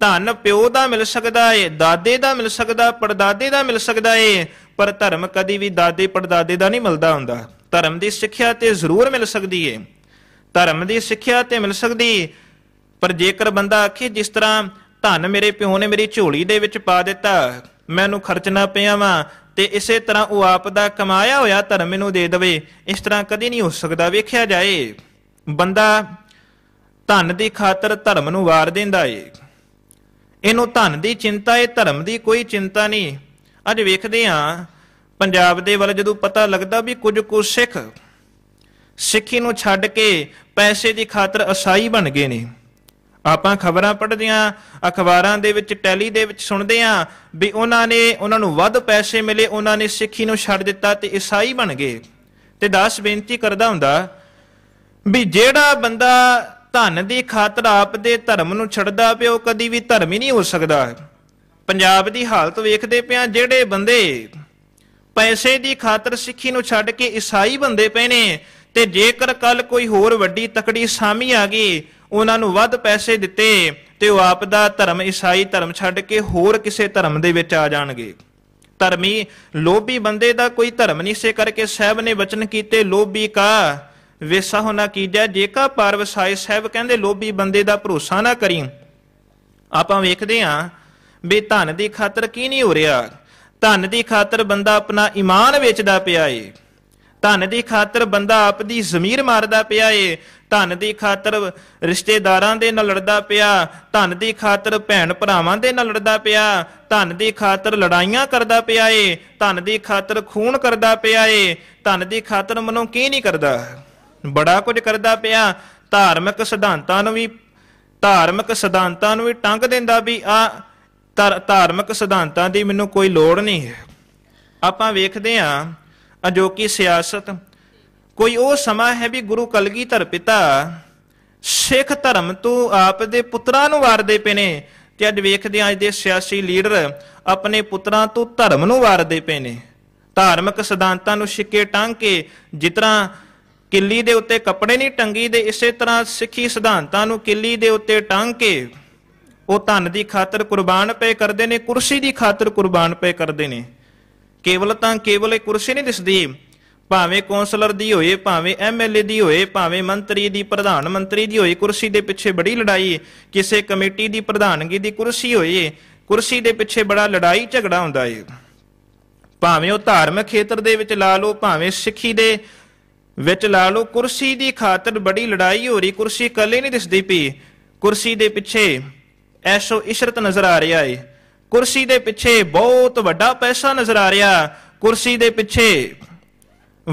ਧਨ ਪਿਓ ਦਾ ਮਿਲ ਸਕਦਾ ਏ ਦਾਦੇ ਦਾ ਮਿਲ ਸਕਦਾ ਪਰਦਾਦੇ ਦਾ ਮਿਲ ਸਕਦਾ ਏ ਪਰ ਧਰਮ ਕਦੀ ਵੀ ਦਾਦੇ ਪਰਦਾਦੇ ਦਾ ਨਹੀਂ ਮਿਲਦਾ ਹੁੰਦਾ ਧਰਮ ਦੀ ਸਿੱਖਿਆ ਤੇ ਜ਼ਰੂਰ ਮਿਲ ਸਕਦੀ ਏ ਧਰਮ ਦੀ ਸਿੱਖਿਆ ਤੇ ਮਿਲ ਸਕਦੀ ਪਰ ਜੇਕਰ ਬੰਦਾ ਆਖੇ ਜਿਸ ਤਰ੍ਹਾਂ ਧਨ ਮੇਰੇ ਪਿਓ ਨੇ ਮੇਰੀ ਝੋਲੀ ਦੇ ਵਿੱਚ ਪਾ ਦਿੱਤਾ ਮੈਨੂੰ ਖਰਚਣਾ ਪਿਆ ਵਾ ਤੇ ਇਸੇ ਤਰ੍ਹਾਂ ਉਹ ਆਪ ਦਾ ਕਮਾਇਆ ਹੋਇਆ ਧਰਮ ਮੈਨੂੰ ਦੇ ਦੇਵੇ ਇਸ ਤਰ੍ਹਾਂ ਕਦੀ ਨਹੀਂ ਹੋ ਸਕਦਾ ਵੇਖਿਆ ਜਾਏ ਬੰਦਾ ਧਨ ਦੀ ਖਾਤਰ ਧਰਮ ਨੂੰ ਵਾਰ ਦਿੰਦਾ ਏ ਇਹਨੂੰ ਧਨ ਦੀ ਚਿੰਤਾ ਇਹ ਧਰਮ ਦੀ ਕੋਈ ਚਿੰਤਾ ਨਹੀਂ ਅੱਜ ਵੇਖਦੇ ਹਾਂ ਪੰਜਾਬ ਦੇ ਵੱਲ ਜਦੋਂ ਪਤਾ ਲੱਗਦਾ ਵੀ ਕੁਝ ਕੁ ਸਿੱਖ ਸਿੱਖੀ ਨੂੰ ਛੱਡ ਕੇ ਪੈਸੇ ਦੀ ਖਾਤਰ ਅਸਾਈ ਬਣ ਗਏ ਨੇ ਆਪਾਂ ਖਬਰਾਂ ਪੜ੍ਹਦੇ ਆਂ ਅਖਬਾਰਾਂ ਦੇ ਵਿੱਚ ਟੈਲੀ ਦੇ ਵਿੱਚ ਸੁਣਦੇ ਆਂ ਵੀ ਉਹਨਾਂ ਨੇ ਉਹਨਾਂ ਨੂੰ ਵੱਧ ਪੈਸੇ ਮਿਲੇ ਉਹਨਾਂ ਨੇ ਸਿੱਖੀ ਨੂੰ ਛੱਡ ਦਿੱਤਾ ਤੇ ਈਸਾਈ ਬਣ ਗਏ ਤੇ ਦਾਸ ਬੇਨਤੀ ਕਰਦਾ ਹੁੰਦਾ ਵੀ ਜਿਹੜਾ ਬੰਦਾ ਧਨ ਦੀ ਖਾਤਰ ਆਪ ਦੇ ਧਰਮ ਨੂੰ ਛੱਡਦਾ ਪਿਓ ਕਦੀ ਵੀ ਧਰਮ ਹੀ ਨਹੀਂ ਹੋ ਸਕਦਾ ਪੰਜਾਬ ਦੀ ਹਾਲਤ ਵੇਖਦੇ ਪਿਆ ਜਿਹੜੇ ਬੰਦੇ ਪੈਸੇ ਦੀ ਖਾਤਰ ਸਿੱਖੀ ਨੂੰ ਛੱਡ ਕੇ ਈਸਾਈ ਬੰਦੇ ਪਏ ਨੇ ਤੇ ਜੇਕਰ ਕੱਲ ਕੋਈ ਹੋਰ ਵੱਡੀ ਤਕੜੀ ਸਾਮੀ ਆ ਗਈ ਉਹਨਾਂ ਨੂੰ ਵੱਧ ਪੈਸੇ ਦਿੱਤੇ ਤੇ ਉਹ ਆਪ ਦਾ ਧਰਮ ਈਸਾਈ ਧਰਮ ਛੱਡ ਕੇ ਹੋਰ ਕਿਸੇ ਧਰਮ ਦੇ ਵਿੱਚ ਆ ਜਾਣਗੇ ਧਰਮੀ ਲੋਭੀ ਬੰਦੇ ਦਾ ਕੋਈ ਧਰਮ ਨਹੀਂ ਸੇ ਕਰਕੇ ਸਹਿਬ ਨੇ ਵਚਨ ਕੀਤੇ ਲੋਭੀ ਕਾ ਵੇਸਾ ਹੋਣਾ ਕੀਜੈ ਜੇਕਾ ਪਰਵਸਾਈ ਸਾਹਿਬ ਕਹਿੰਦੇ ਲੋਭੀ ਬੰਦੇ ਦਾ ਭਰੋਸਾ ਨਾ ਕਰੀ ਆਪਾਂ ਵੇਖਦੇ ਆਂ ਵੀ ਧਨ ਦੀ ਖਾਤਰ ਕੀ ਨਹੀਂ ਹੋ ਰਿਹਾ ਧਨ ਦੀ ਖਾਤਰ ਬੰਦਾ ਆਪਣਾ ਈਮਾਨ ਵੇਚਦਾ ਪਿਆ ਏ ਧਨ ਦੀ ਖਾਤਰ ਬੰਦਾ ਆਪਦੀ ਜ਼ਮੀਰ ਮਾਰਦਾ ਪਿਆ ਏ ਧਨ ਦੀ ਖਾਤਰ ਰਿਸ਼ਤੇਦਾਰਾਂ ਦੇ ਨਾਲ ਲੜਦਾ ਪਿਆ ਧਨ ਦੀ ਖਾਤਰ ਭੈਣ ਭਰਾਵਾਂ ਦੇ ਨਾਲ ਲੜਦਾ ਪਿਆ ਧਨ ਦੀ ਖਾਤਰ ਲੜਾਈਆਂ ਕਰਦਾ ਪਿਆ ਏ ਧਨ ਦੀ ਖਾਤਰ ਖੂਨ ਕਰਦਾ ਪਿਆ ਏ ਧਨ ਦੀ ਖਾਤਰ ਮਨੋਂ ਕੀ ਨਹੀਂ ਕਰਦਾ ਬੜਾ ਕੁਝ ਕਰਦਾ ਪਿਆ ਧਾਰਮਿਕ ਸਿਧਾਂਤਾਂ ਨੂੰ ਵੀ ਧਾਰਮਿਕ ਸਿਧਾਂਤਾਂ ਨੂੰ ਵੀ ਟੰਗ ਦਿੰਦਾ ਵੀ ਆ ਧਾਰਮਿਕ ਸਿਧਾਂਤਾਂ ਦੀ ਮੈਨੂੰ ਕੋਈ ਲੋੜ ਨਹੀਂ ਹੈ ਆਪਾਂ ਵੇਖਦੇ ਆ ਅਜੋਕੀ ਸਿਆਸਤ ਕੋਈ ਉਹ ਸਮਾਂ ਹੈ ਵੀ ਗੁਰੂ ਕਲਗੀਧਰ ਪਿਤਾ ਸਿੱਖ ਧਰਮ ਤੋਂ ਆਪ ਦੇ ਪੁੱਤਰਾਂ ਨੂੰ ਵਾਰਦੇ ਪਏ ਨੇ ਤੇ ਅੱਜ ਵੇਖਦੇ ਆ ਅੱਜ ਦੇ ਸਿਆਸੀ ਲੀਡਰ ਆਪਣੇ ਪੁੱਤਰਾਂ ਤੋਂ ਧਰਮ ਨੂੰ ਵਾਰਦੇ ਪਏ ਨੇ ਧਾਰਮਿਕ ਸਿਧਾਂਤਾਂ ਨੂੰ ਛਿੱਕੇ ਟਾਂਕੇ ਜਿਤਨਾ ਕਿੱਲੀ ਦੇ ਉੱਤੇ ਕੱਪੜੇ ਨਹੀਂ ਟੰਗੀ ਦੇ ਇਸੇ ਤਰ੍ਹਾਂ ਸਿੱਖੀ ਸਿਧਾਂਤਾਂ ਨੂੰ ਕਿੱਲੀ ਦੇ ਉੱਤੇ ਟੰਗ ਕੇ ਉਹ ਧਨ ਦੀ ਖਾਤਰ ਕੁਰਬਾਨ ਪਏ ਕਰਦੇ ਨੇ ਕੁਰਸੀ ਦੀ ਖਾਤਰ ਕੁਰਬਾਨ ਪਏ ਕਰਦੇ ਨੇ ਕੇਵਲ ਤਾਂ ਕੇਵਲ ਇਹ ਕੁਰਸੀ ਨਹੀਂ ਦਿਸਦੀ ਭਾਵੇਂ ਕੌਂਸਲਰ ਦੀ ਹੋਏ ਭਾਵੇਂ ਐਮਐਲਏ ਦੀ ਹੋਏ ਭਾਵੇਂ ਮੰਤਰੀ ਦੀ ਪ੍ਰਧਾਨ ਮੰਤਰੀ ਦੀ ਹੋਏ ਕੁਰਸੀ ਦੇ ਪਿੱਛੇ ਬੜੀ ਲੜਾਈ ਕਿਸੇ ਕਮੇਟੀ ਦੀ ਪ੍ਰਧਾਨਗੀ ਦੀ ਕੁਰਸੀ ਹੋਏ ਕੁਰਸੀ ਦੇ ਪਿੱਛੇ ਬੜਾ ਲੜਾਈ ਝਗੜਾ ਹੁੰਦਾ ਏ ਭਾਵੇਂ ਉਹ ਧਾਰਮਿਕ ਖੇਤਰ ਦੇ ਵਿੱਚ ਲਾ ਲਓ ਭਾਵੇਂ ਸਿੱਖੀ ਦੇ ਵਿੱਚ ਲਾ ਲਓ ਕੁਰਸੀ ਦੀ ਖਾਤਰ ਬੜੀ ਲੜਾਈ ਹੋ ਰਹੀ ਕੁਰਸੀ ਕੱਲੇ ਨਹੀਂ ਦਿਸਦੀ ਪਈ ਕੁਰਸੀ ਦੇ ਪਿੱਛੇ ਐਸ਼ੋ ਇਸ਼ਰਤ ਨਜ਼ਰ ਆ ਰਿਹਾ ਏ ਕੁਰਸੀ ਦੇ ਪਿੱਛੇ ਬਹੁਤ ਵੱਡਾ ਪੈਸਾ ਨਜ਼ਰ ਆ ਰਿਹਾ ਕੁਰਸੀ ਦੇ ਪਿੱਛੇ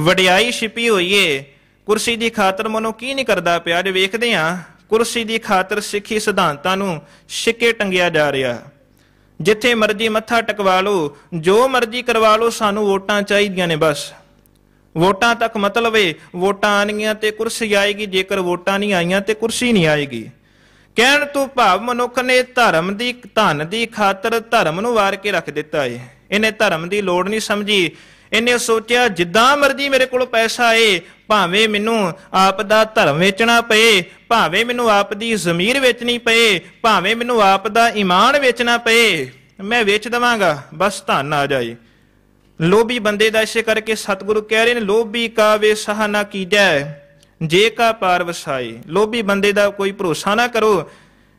ਵਡਿਆਈ ਛਿਪੀ ਹੋਈ ਏ ਕੁਰਸੀ ਦੀ ਖਾਤਰ ਮਨੋ ਕੀ ਨਹੀਂ ਕਰਦਾ ਪਿਆ ਜੇ ਵੇਖਦੇ ਆ ਕੁਰਸੀ ਦੀ ਖਾਤਰ ਸਿੱਖੀ ਸਿਧਾਂਤਾਂ ਨੂੰ ਛਿੱਕੇ ਟੰਗਿਆ ਜਾ ਰਿਹਾ ਜਿੱਥੇ ਮਰਜ਼ੀ ਮੱਥਾ ਟਕਵਾ ਲਓ ਜੋ ਮਰਜ਼ੀ ਕਰਵਾ ਲਓ ਸਾਨੂੰ ਵੋਟਾਂ ਚਾਹੀਦੀਆਂ ਨੇ ਬਸ ਵੋਟਾਂ ਤੱਕ ਮਤਲਬ ਏ ਵੋਟਾਂ ਆਣਗੀਆਂ ਤੇ ਕੁਰਸੀ ਆਏਗੀ ਜੇਕਰ ਵੋਟਾਂ ਨਹੀਂ ਆਈਆਂ ਤੇ ਕੁਰਸੀ ਨਹੀਂ ਆਏਗੀ ਕਹਿਣ ਤੋਂ ਭਾਵ ਮਨੁੱਖ ਨੇ ਧਰਮ ਦੀ ਧਨ ਦੀ ਖਾਤਰ ਧਰਮ ਨੂੰ ਵਾਰ ਕੇ ਰੱਖ ਦਿੱਤਾ ਏ ਇਹਨੇ ਧਰਮ ਦੀ ਲੋੜ ਨਹੀਂ ਸਮਝੀ ਇਹਨੇ ਸੋਚਿਆ ਜਿੱਦਾਂ ਮਰਜ਼ੀ ਮੇਰੇ ਕੋਲ ਪੈਸਾ ਏ ਭਾਵੇਂ ਮੈਨੂੰ ਆਪ ਦਾ ਧਰਮ ਵੇਚਣਾ ਪਏ ਭਾਵੇਂ ਮੈਨੂੰ ਆਪ ਦੀ ਜ਼ਮੀਰ ਵੇਚਣੀ ਪਏ ਭਾਵੇਂ ਮੈਨੂੰ ਆਪ ਦਾ ਈਮਾਨ ਵੇਚਣਾ ਪਏ ਮੈਂ ਵੇਚ ਦਵਾਂਗਾ ਬਸ ਧਨ ਆ ਜਾਏ ਲੋਭੀ ਬੰਦੇ ਦਾ ਇਸੇ ਕਰਕੇ ਸਤਿਗੁਰੂ ਕਹਿ ਰਹੇ ਨੇ ਲੋਭੀ ਕਾ ਵੇ ਸਹਾ ਨਾ ਕੀਜੈ ਜੇ ਕਾ ਪਾਰ ਵਸਾਈ ਲੋਭੀ ਬੰਦੇ ਦਾ ਕੋਈ ਭਰੋਸਾ ਨਾ ਕਰੋ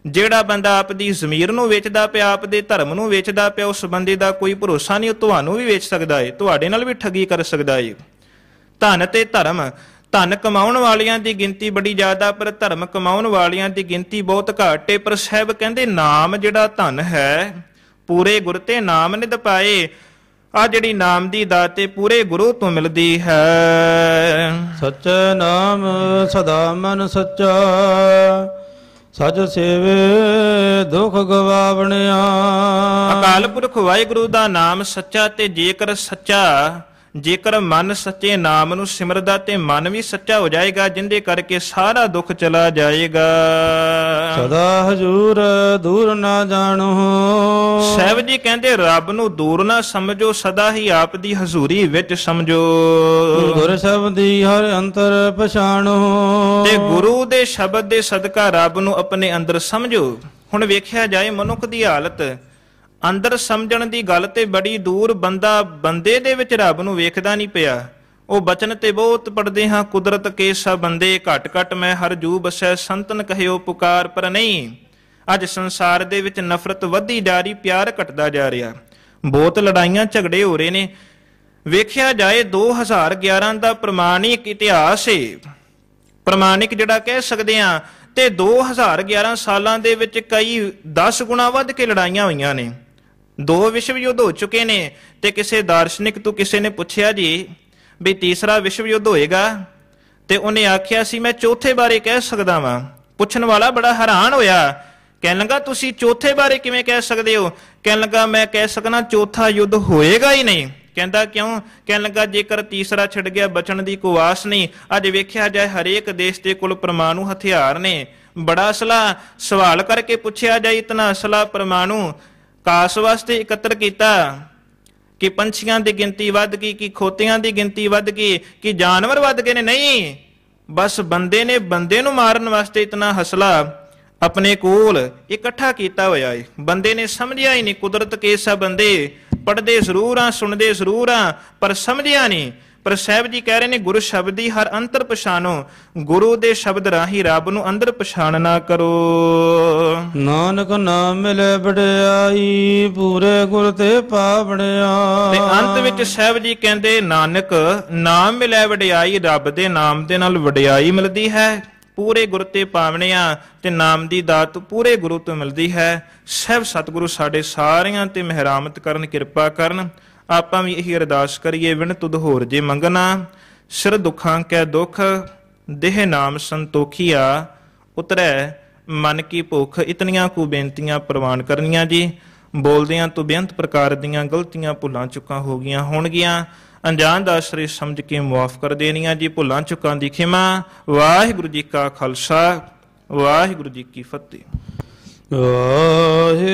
ਜਿਹੜਾ ਬੰਦਾ ਆਪਦੀ ਜ਼ਮੀਰ ਨੂੰ ਵੇਚਦਾ ਪਿਆ ਆਪਦੇ ਧਰਮ ਨੂੰ ਵੇਚਦਾ ਪਿਆ ਉਸ ਬੰਦੇ ਦਾ ਕੋਈ ਭਰੋਸਾ ਨਹੀਂ ਉਹ ਤੁਹਾਨੂੰ ਵੀ ਵੇਚ ਸਕਦਾ ਏ ਤੁਹਾਡੇ ਨਾਲ ਵੀ ਠੱਗੀ ਕਰ ਸਕਦਾ ਏ ਧਨ ਤੇ ਧਰਮ ਧਨ ਕਮਾਉਣ ਵਾਲਿਆਂ ਦੀ ਗਿਣਤੀ ਬੜੀ ਜ਼ਿਆਦਾ ਪਰ ਧਰਮ ਕਮਾਉਣ ਵਾਲਿਆਂ ਦੀ ਗਿਣਤੀ ਬਹੁਤ ਘੱਟ ਏ ਪਰ ਸਹਿਬ ਕਹਿੰਦੇ ਨਾਮ ਜਿਹੜਾ ਧਨ ਹੈ ਪੂਰੇ ਗੁਰ ਤੇ ਨਾਮ ਨਿਦ ਪਾਏ ਆ ਜਿਹੜੀ ਨਾਮ ਦੀ ਦਾਤੇ ਪੂਰੇ ਗੁਰੂ ਤੋਂ ਮਿਲਦੀ ਹੈ ਸਚ ਨਾਮ ਸਦਾ ਮਨ ਸੱਚਾ ਸਜ ਸੇਵੇ ਦੁਖ ਗਵਾਵਣਿਆ ਅਕਾਲ ਪੁਰਖ ਵਾਹਿਗੁਰੂ ਦਾ ਨਾਮ ਸੱਚਾ ਤੇ ਜੇਕਰ ਸੱਚਾ ਜੇਕਰ ਮਨ ਸੱਚੇ ਨਾਮ ਨੂੰ ਸਿਮਰਦਾ ਤੇ ਮਨ ਵੀ ਸੱਚਾ ਹੋ ਜਾਏਗਾ ਜਿੰਦੇ ਕਰਕੇ ਸਾਰਾ ਦੁੱਖ ਚਲਾ ਜਾਏਗਾ ਸਦਾ ਹਜੂਰ ਦੂਰ ਨਾ ਜਾਣੋ ਸਹਿਬ ਜੀ ਕਹਿੰਦੇ ਰੱਬ ਨੂੰ ਦੂਰ ਨਾ ਸਮਝੋ ਸਦਾ ਹੀ ਆਪ ਦੀ ਹਜ਼ੂਰੀ ਵਿੱਚ ਸਮਝੋ ਗੁਰ ਸ਼ਬਦ ਦੀ ਹਰ ਅੰਤਰ ਪਛਾਣੋ ਤੇ ਗੁਰੂ ਦੇ ਸ਼ਬਦ ਦੇ ਸਦਕਾ ਰੱਬ ਨੂੰ ਆਪਣੇ ਅੰਦਰ ਸਮਝੋ ਹੁਣ ਵੇਖਿਆ ਜਾਏ ਮਨੁੱਖ ਦੀ ਹਾਲਤ ਅੰਦਰ ਸਮਝਣ ਦੀ ਗੱਲ ਤੇ ਬੜੀ ਦੂਰ ਬੰਦਾ ਬੰਦੇ ਦੇ ਵਿੱਚ ਰੱਬ ਨੂੰ ਵੇਖਦਾ ਨਹੀਂ ਪਿਆ ਉਹ ਬਚਨ ਤੇ ਬਹੁਤ ਪੜਦੇ ਹਾਂ ਕੁਦਰਤ ਕੇ ਸਭ ਬੰਦੇ ਘਟ ਘਟ ਮੈਂ ਹਰ ਜੂ ਬਸੈ ਸੰਤਨ ਕਹਿਓ ਪੁਕਾਰ ਪਰ ਨਹੀਂ ਅੱਜ ਸੰਸਾਰ ਦੇ ਵਿੱਚ ਨਫ਼ਰਤ ਵਧੀ ਜਾ ਰਹੀ ਪਿਆਰ ਘਟਦਾ ਜਾ ਰਿਹਾ ਬਹੁਤ ਲੜਾਈਆਂ ਝਗੜੇ ਹੋ ਰਹੇ ਨੇ ਵੇਖਿਆ ਜਾਏ 2011 ਦਾ ਪ੍ਰਮਾਣਿਕ ਇਤਿਹਾਸ ਹੈ ਪ੍ਰਮਾਣਿਕ ਜਿਹੜਾ ਕਹਿ ਸਕਦੇ ਆ ਤੇ 2011 ਸਾਲਾਂ ਦੇ ਵਿੱਚ ਕਈ 10 ਗੁਣਾ ਵੱਧ ਕੇ ਲੜਾਈਆਂ ਹੋਈਆਂ ਨੇ ਦੋ ਵਿਸ਼ਵ ਯੁੱਧ ਹੋ ਚੁੱਕੇ ਨੇ ਤੇ ਕਿਸੇ ਦਾਰਸ਼ਨਿਕ ਤੋਂ ਕਿਸੇ ਨੇ ਪੁੱਛਿਆ ਜੀ ਵੀ ਤੀਸਰਾ ਵਿਸ਼ਵ ਯੁੱਧ ਹੋਏਗਾ ਤੇ ਉਹਨੇ ਆਖਿਆ ਸੀ ਮੈਂ ਚੌਥੇ ਬਾਰੇ ਕਹਿ ਸਕਦਾ ਵਾਂ ਪੁੱਛਣ ਵਾਲਾ ਬੜਾ ਹੈਰਾਨ ਹੋਇਆ ਕਹਿਣ ਲੱਗਾ ਤੁਸੀਂ ਚੌਥੇ ਬਾਰੇ ਕਿਵੇਂ ਕਹਿ ਸਕਦੇ ਹੋ ਕਹਿਣ ਲੱਗਾ ਮੈਂ ਕਹਿ ਸਕਣਾ ਚੌਥਾ ਯੁੱਧ ਹੋਏਗਾ ਹੀ ਨਹੀਂ ਕਹਿੰਦਾ ਕਿਉਂ ਕਹਿਣ ਲੱਗਾ ਜੇਕਰ ਤੀਸਰਾ ਛੱਡ ਗਿਆ ਬਚਣ ਦੀ ਕੋਈ ਆਸ ਨਹੀਂ ਅੱਜ ਵੇਖਿਆ ਜਾਏ ਹਰੇਕ ਦੇਸ਼ ਦੇ ਕੋਲ ਪਰਮਾਣੂ ਹਥਿਆਰ ਨੇ ਬੜਾ ਅਸਲਾ ਸਵਾਲ ਕਰਕੇ ਪੁੱਛਿਆ ਜਾਏ ਇਤਨਾ ਅਸਲਾ ਪਰਮਾਣੂ ਕਾਸ ਵਾਸਤੇ ਇਕੱਤਰ ਕੀਤਾ ਕਿ ਪੰਛੀਆਂ ਦੀ ਗਿਣਤੀ ਵੱਧ ਗਈ ਕਿ ਖੋਤਿਆਂ ਦੀ ਗਿਣਤੀ ਵੱਧ ਗਈ ਕਿ ਜਾਨਵਰ ਵੱਧ ਗਏ ਨੇ ਨਹੀਂ ਬਸ ਬੰਦੇ ਨੇ ਬੰਦੇ ਨੂੰ ਮਾਰਨ ਵਾਸਤੇ ਇਤਨਾ ਹਸਲਾ ਆਪਣੇ ਕੋਲ ਇਕੱਠਾ ਕੀਤਾ ਹੋਇਆ ਹੈ ਬੰਦੇ ਨੇ ਸਮਝਿਆ ਹੀ ਨਹੀਂ ਕੁਦਰਤ ਕੇ ਸਭ ਬੰਦੇ ਪੜਦੇ ਜ਼ਰੂਰ ਆ ਸੁਣਦੇ ਜ਼ਰੂਰ ਆ ਪਰ ਸਮਝਿਆ ਨਹੀਂ ਪਰ ਸਾਹਿਬ ਜੀ ਕਹਿ ਰਹੇ ਨੇ ਗੁਰੂ ਸ਼ਬਦ ਦੀ ਹਰ ਅੰਤਰ ਪਛਾਨੋ ਗੁਰੂ ਦੇ ਸ਼ਬਦ ਰਾਹੀ ਰੱਬ ਨੂੰ ਅੰਦਰ ਪਛਾਣਨਾ ਕਰੋ ਨਾਨਕ ਨਾਮ ਮਿਲੇ ਬੜਾਈ ਪੂਰੇ ਗੁਰ ਤੇ ਪਾਵਣਿਆ ਤੇ ਅੰਤ ਵਿੱਚ ਸਾਹਿਬ ਜੀ ਕਹਿੰਦੇ ਨਾਨਕ ਨਾਮ ਮਿਲੇ ਵਡਿਆਈ ਰੱਬ ਦੇ ਨਾਮ ਦੇ ਨਾਲ ਵਡਿਆਈ ਮਿਲਦੀ ਹੈ ਪੂਰੇ ਗੁਰ ਤੇ ਪਾਵਣਿਆ ਤੇ ਨਾਮ ਦੀ ਦਾਤ ਪੂਰੇ ਗੁਰੂ ਤੋਂ ਮਿਲਦੀ ਹੈ ਸਭ ਸਤਿਗੁਰੂ ਸਾਡੇ ਸਾਰਿਆਂ ਤੇ ਮਹਿਰਾਮਤ ਕਰਨ ਕਿਰਪਾ ਕਰਨ ਆਪਾਂ ਵੀ ਇਹੀ ਅਰਦਾਸ ਕਰੀਏ ਵਿਣ ਤੁਧ ਹੋਰ ਜੇ ਮੰਗਣਾ ਸਿਰ ਦੁਖਾਂ ਕੈ ਦੁਖ ਦੇਹ ਨਾਮ ਸੰਤੋਖੀਆ ਉਤਰੈ ਮਨ ਕੀ ਭੁੱਖ ਇਤਨੀਆਂ ਕੁ ਬੇਨਤੀਆਂ ਪ੍ਰਵਾਨ ਕਰਨੀਆਂ ਜੀ ਬੋਲਦਿਆਂ ਤੋਂ ਬੇਅੰਤ ਪ੍ਰਕਾਰ ਦੀਆਂ ਗਲਤੀਆਂ ਭੁੱਲਾਂ ਚੁੱਕਾਂ ਹੋ ਗਈਆਂ ਹੋਣਗੀਆਂ ਅਣਜਾਣ ਦਾ ਸ੍ਰੀ ਸਮਝ ਕੇ ਮਾਫ ਕਰ ਦੇਣੀਆਂ ਜੀ ਭੁੱਲਾਂ ਚੁੱਕਾਂ ਦੀ ਖਿਮਾ ਵਾਹਿਗੁਰੂ ਜੀ ਕਾ ਖਾਲਸਾ ਵਾਹਿਗੁਰੂ ਜੀ ਕੀ ਫਤਿਹ ਵਾਹਿਗੁਰੂ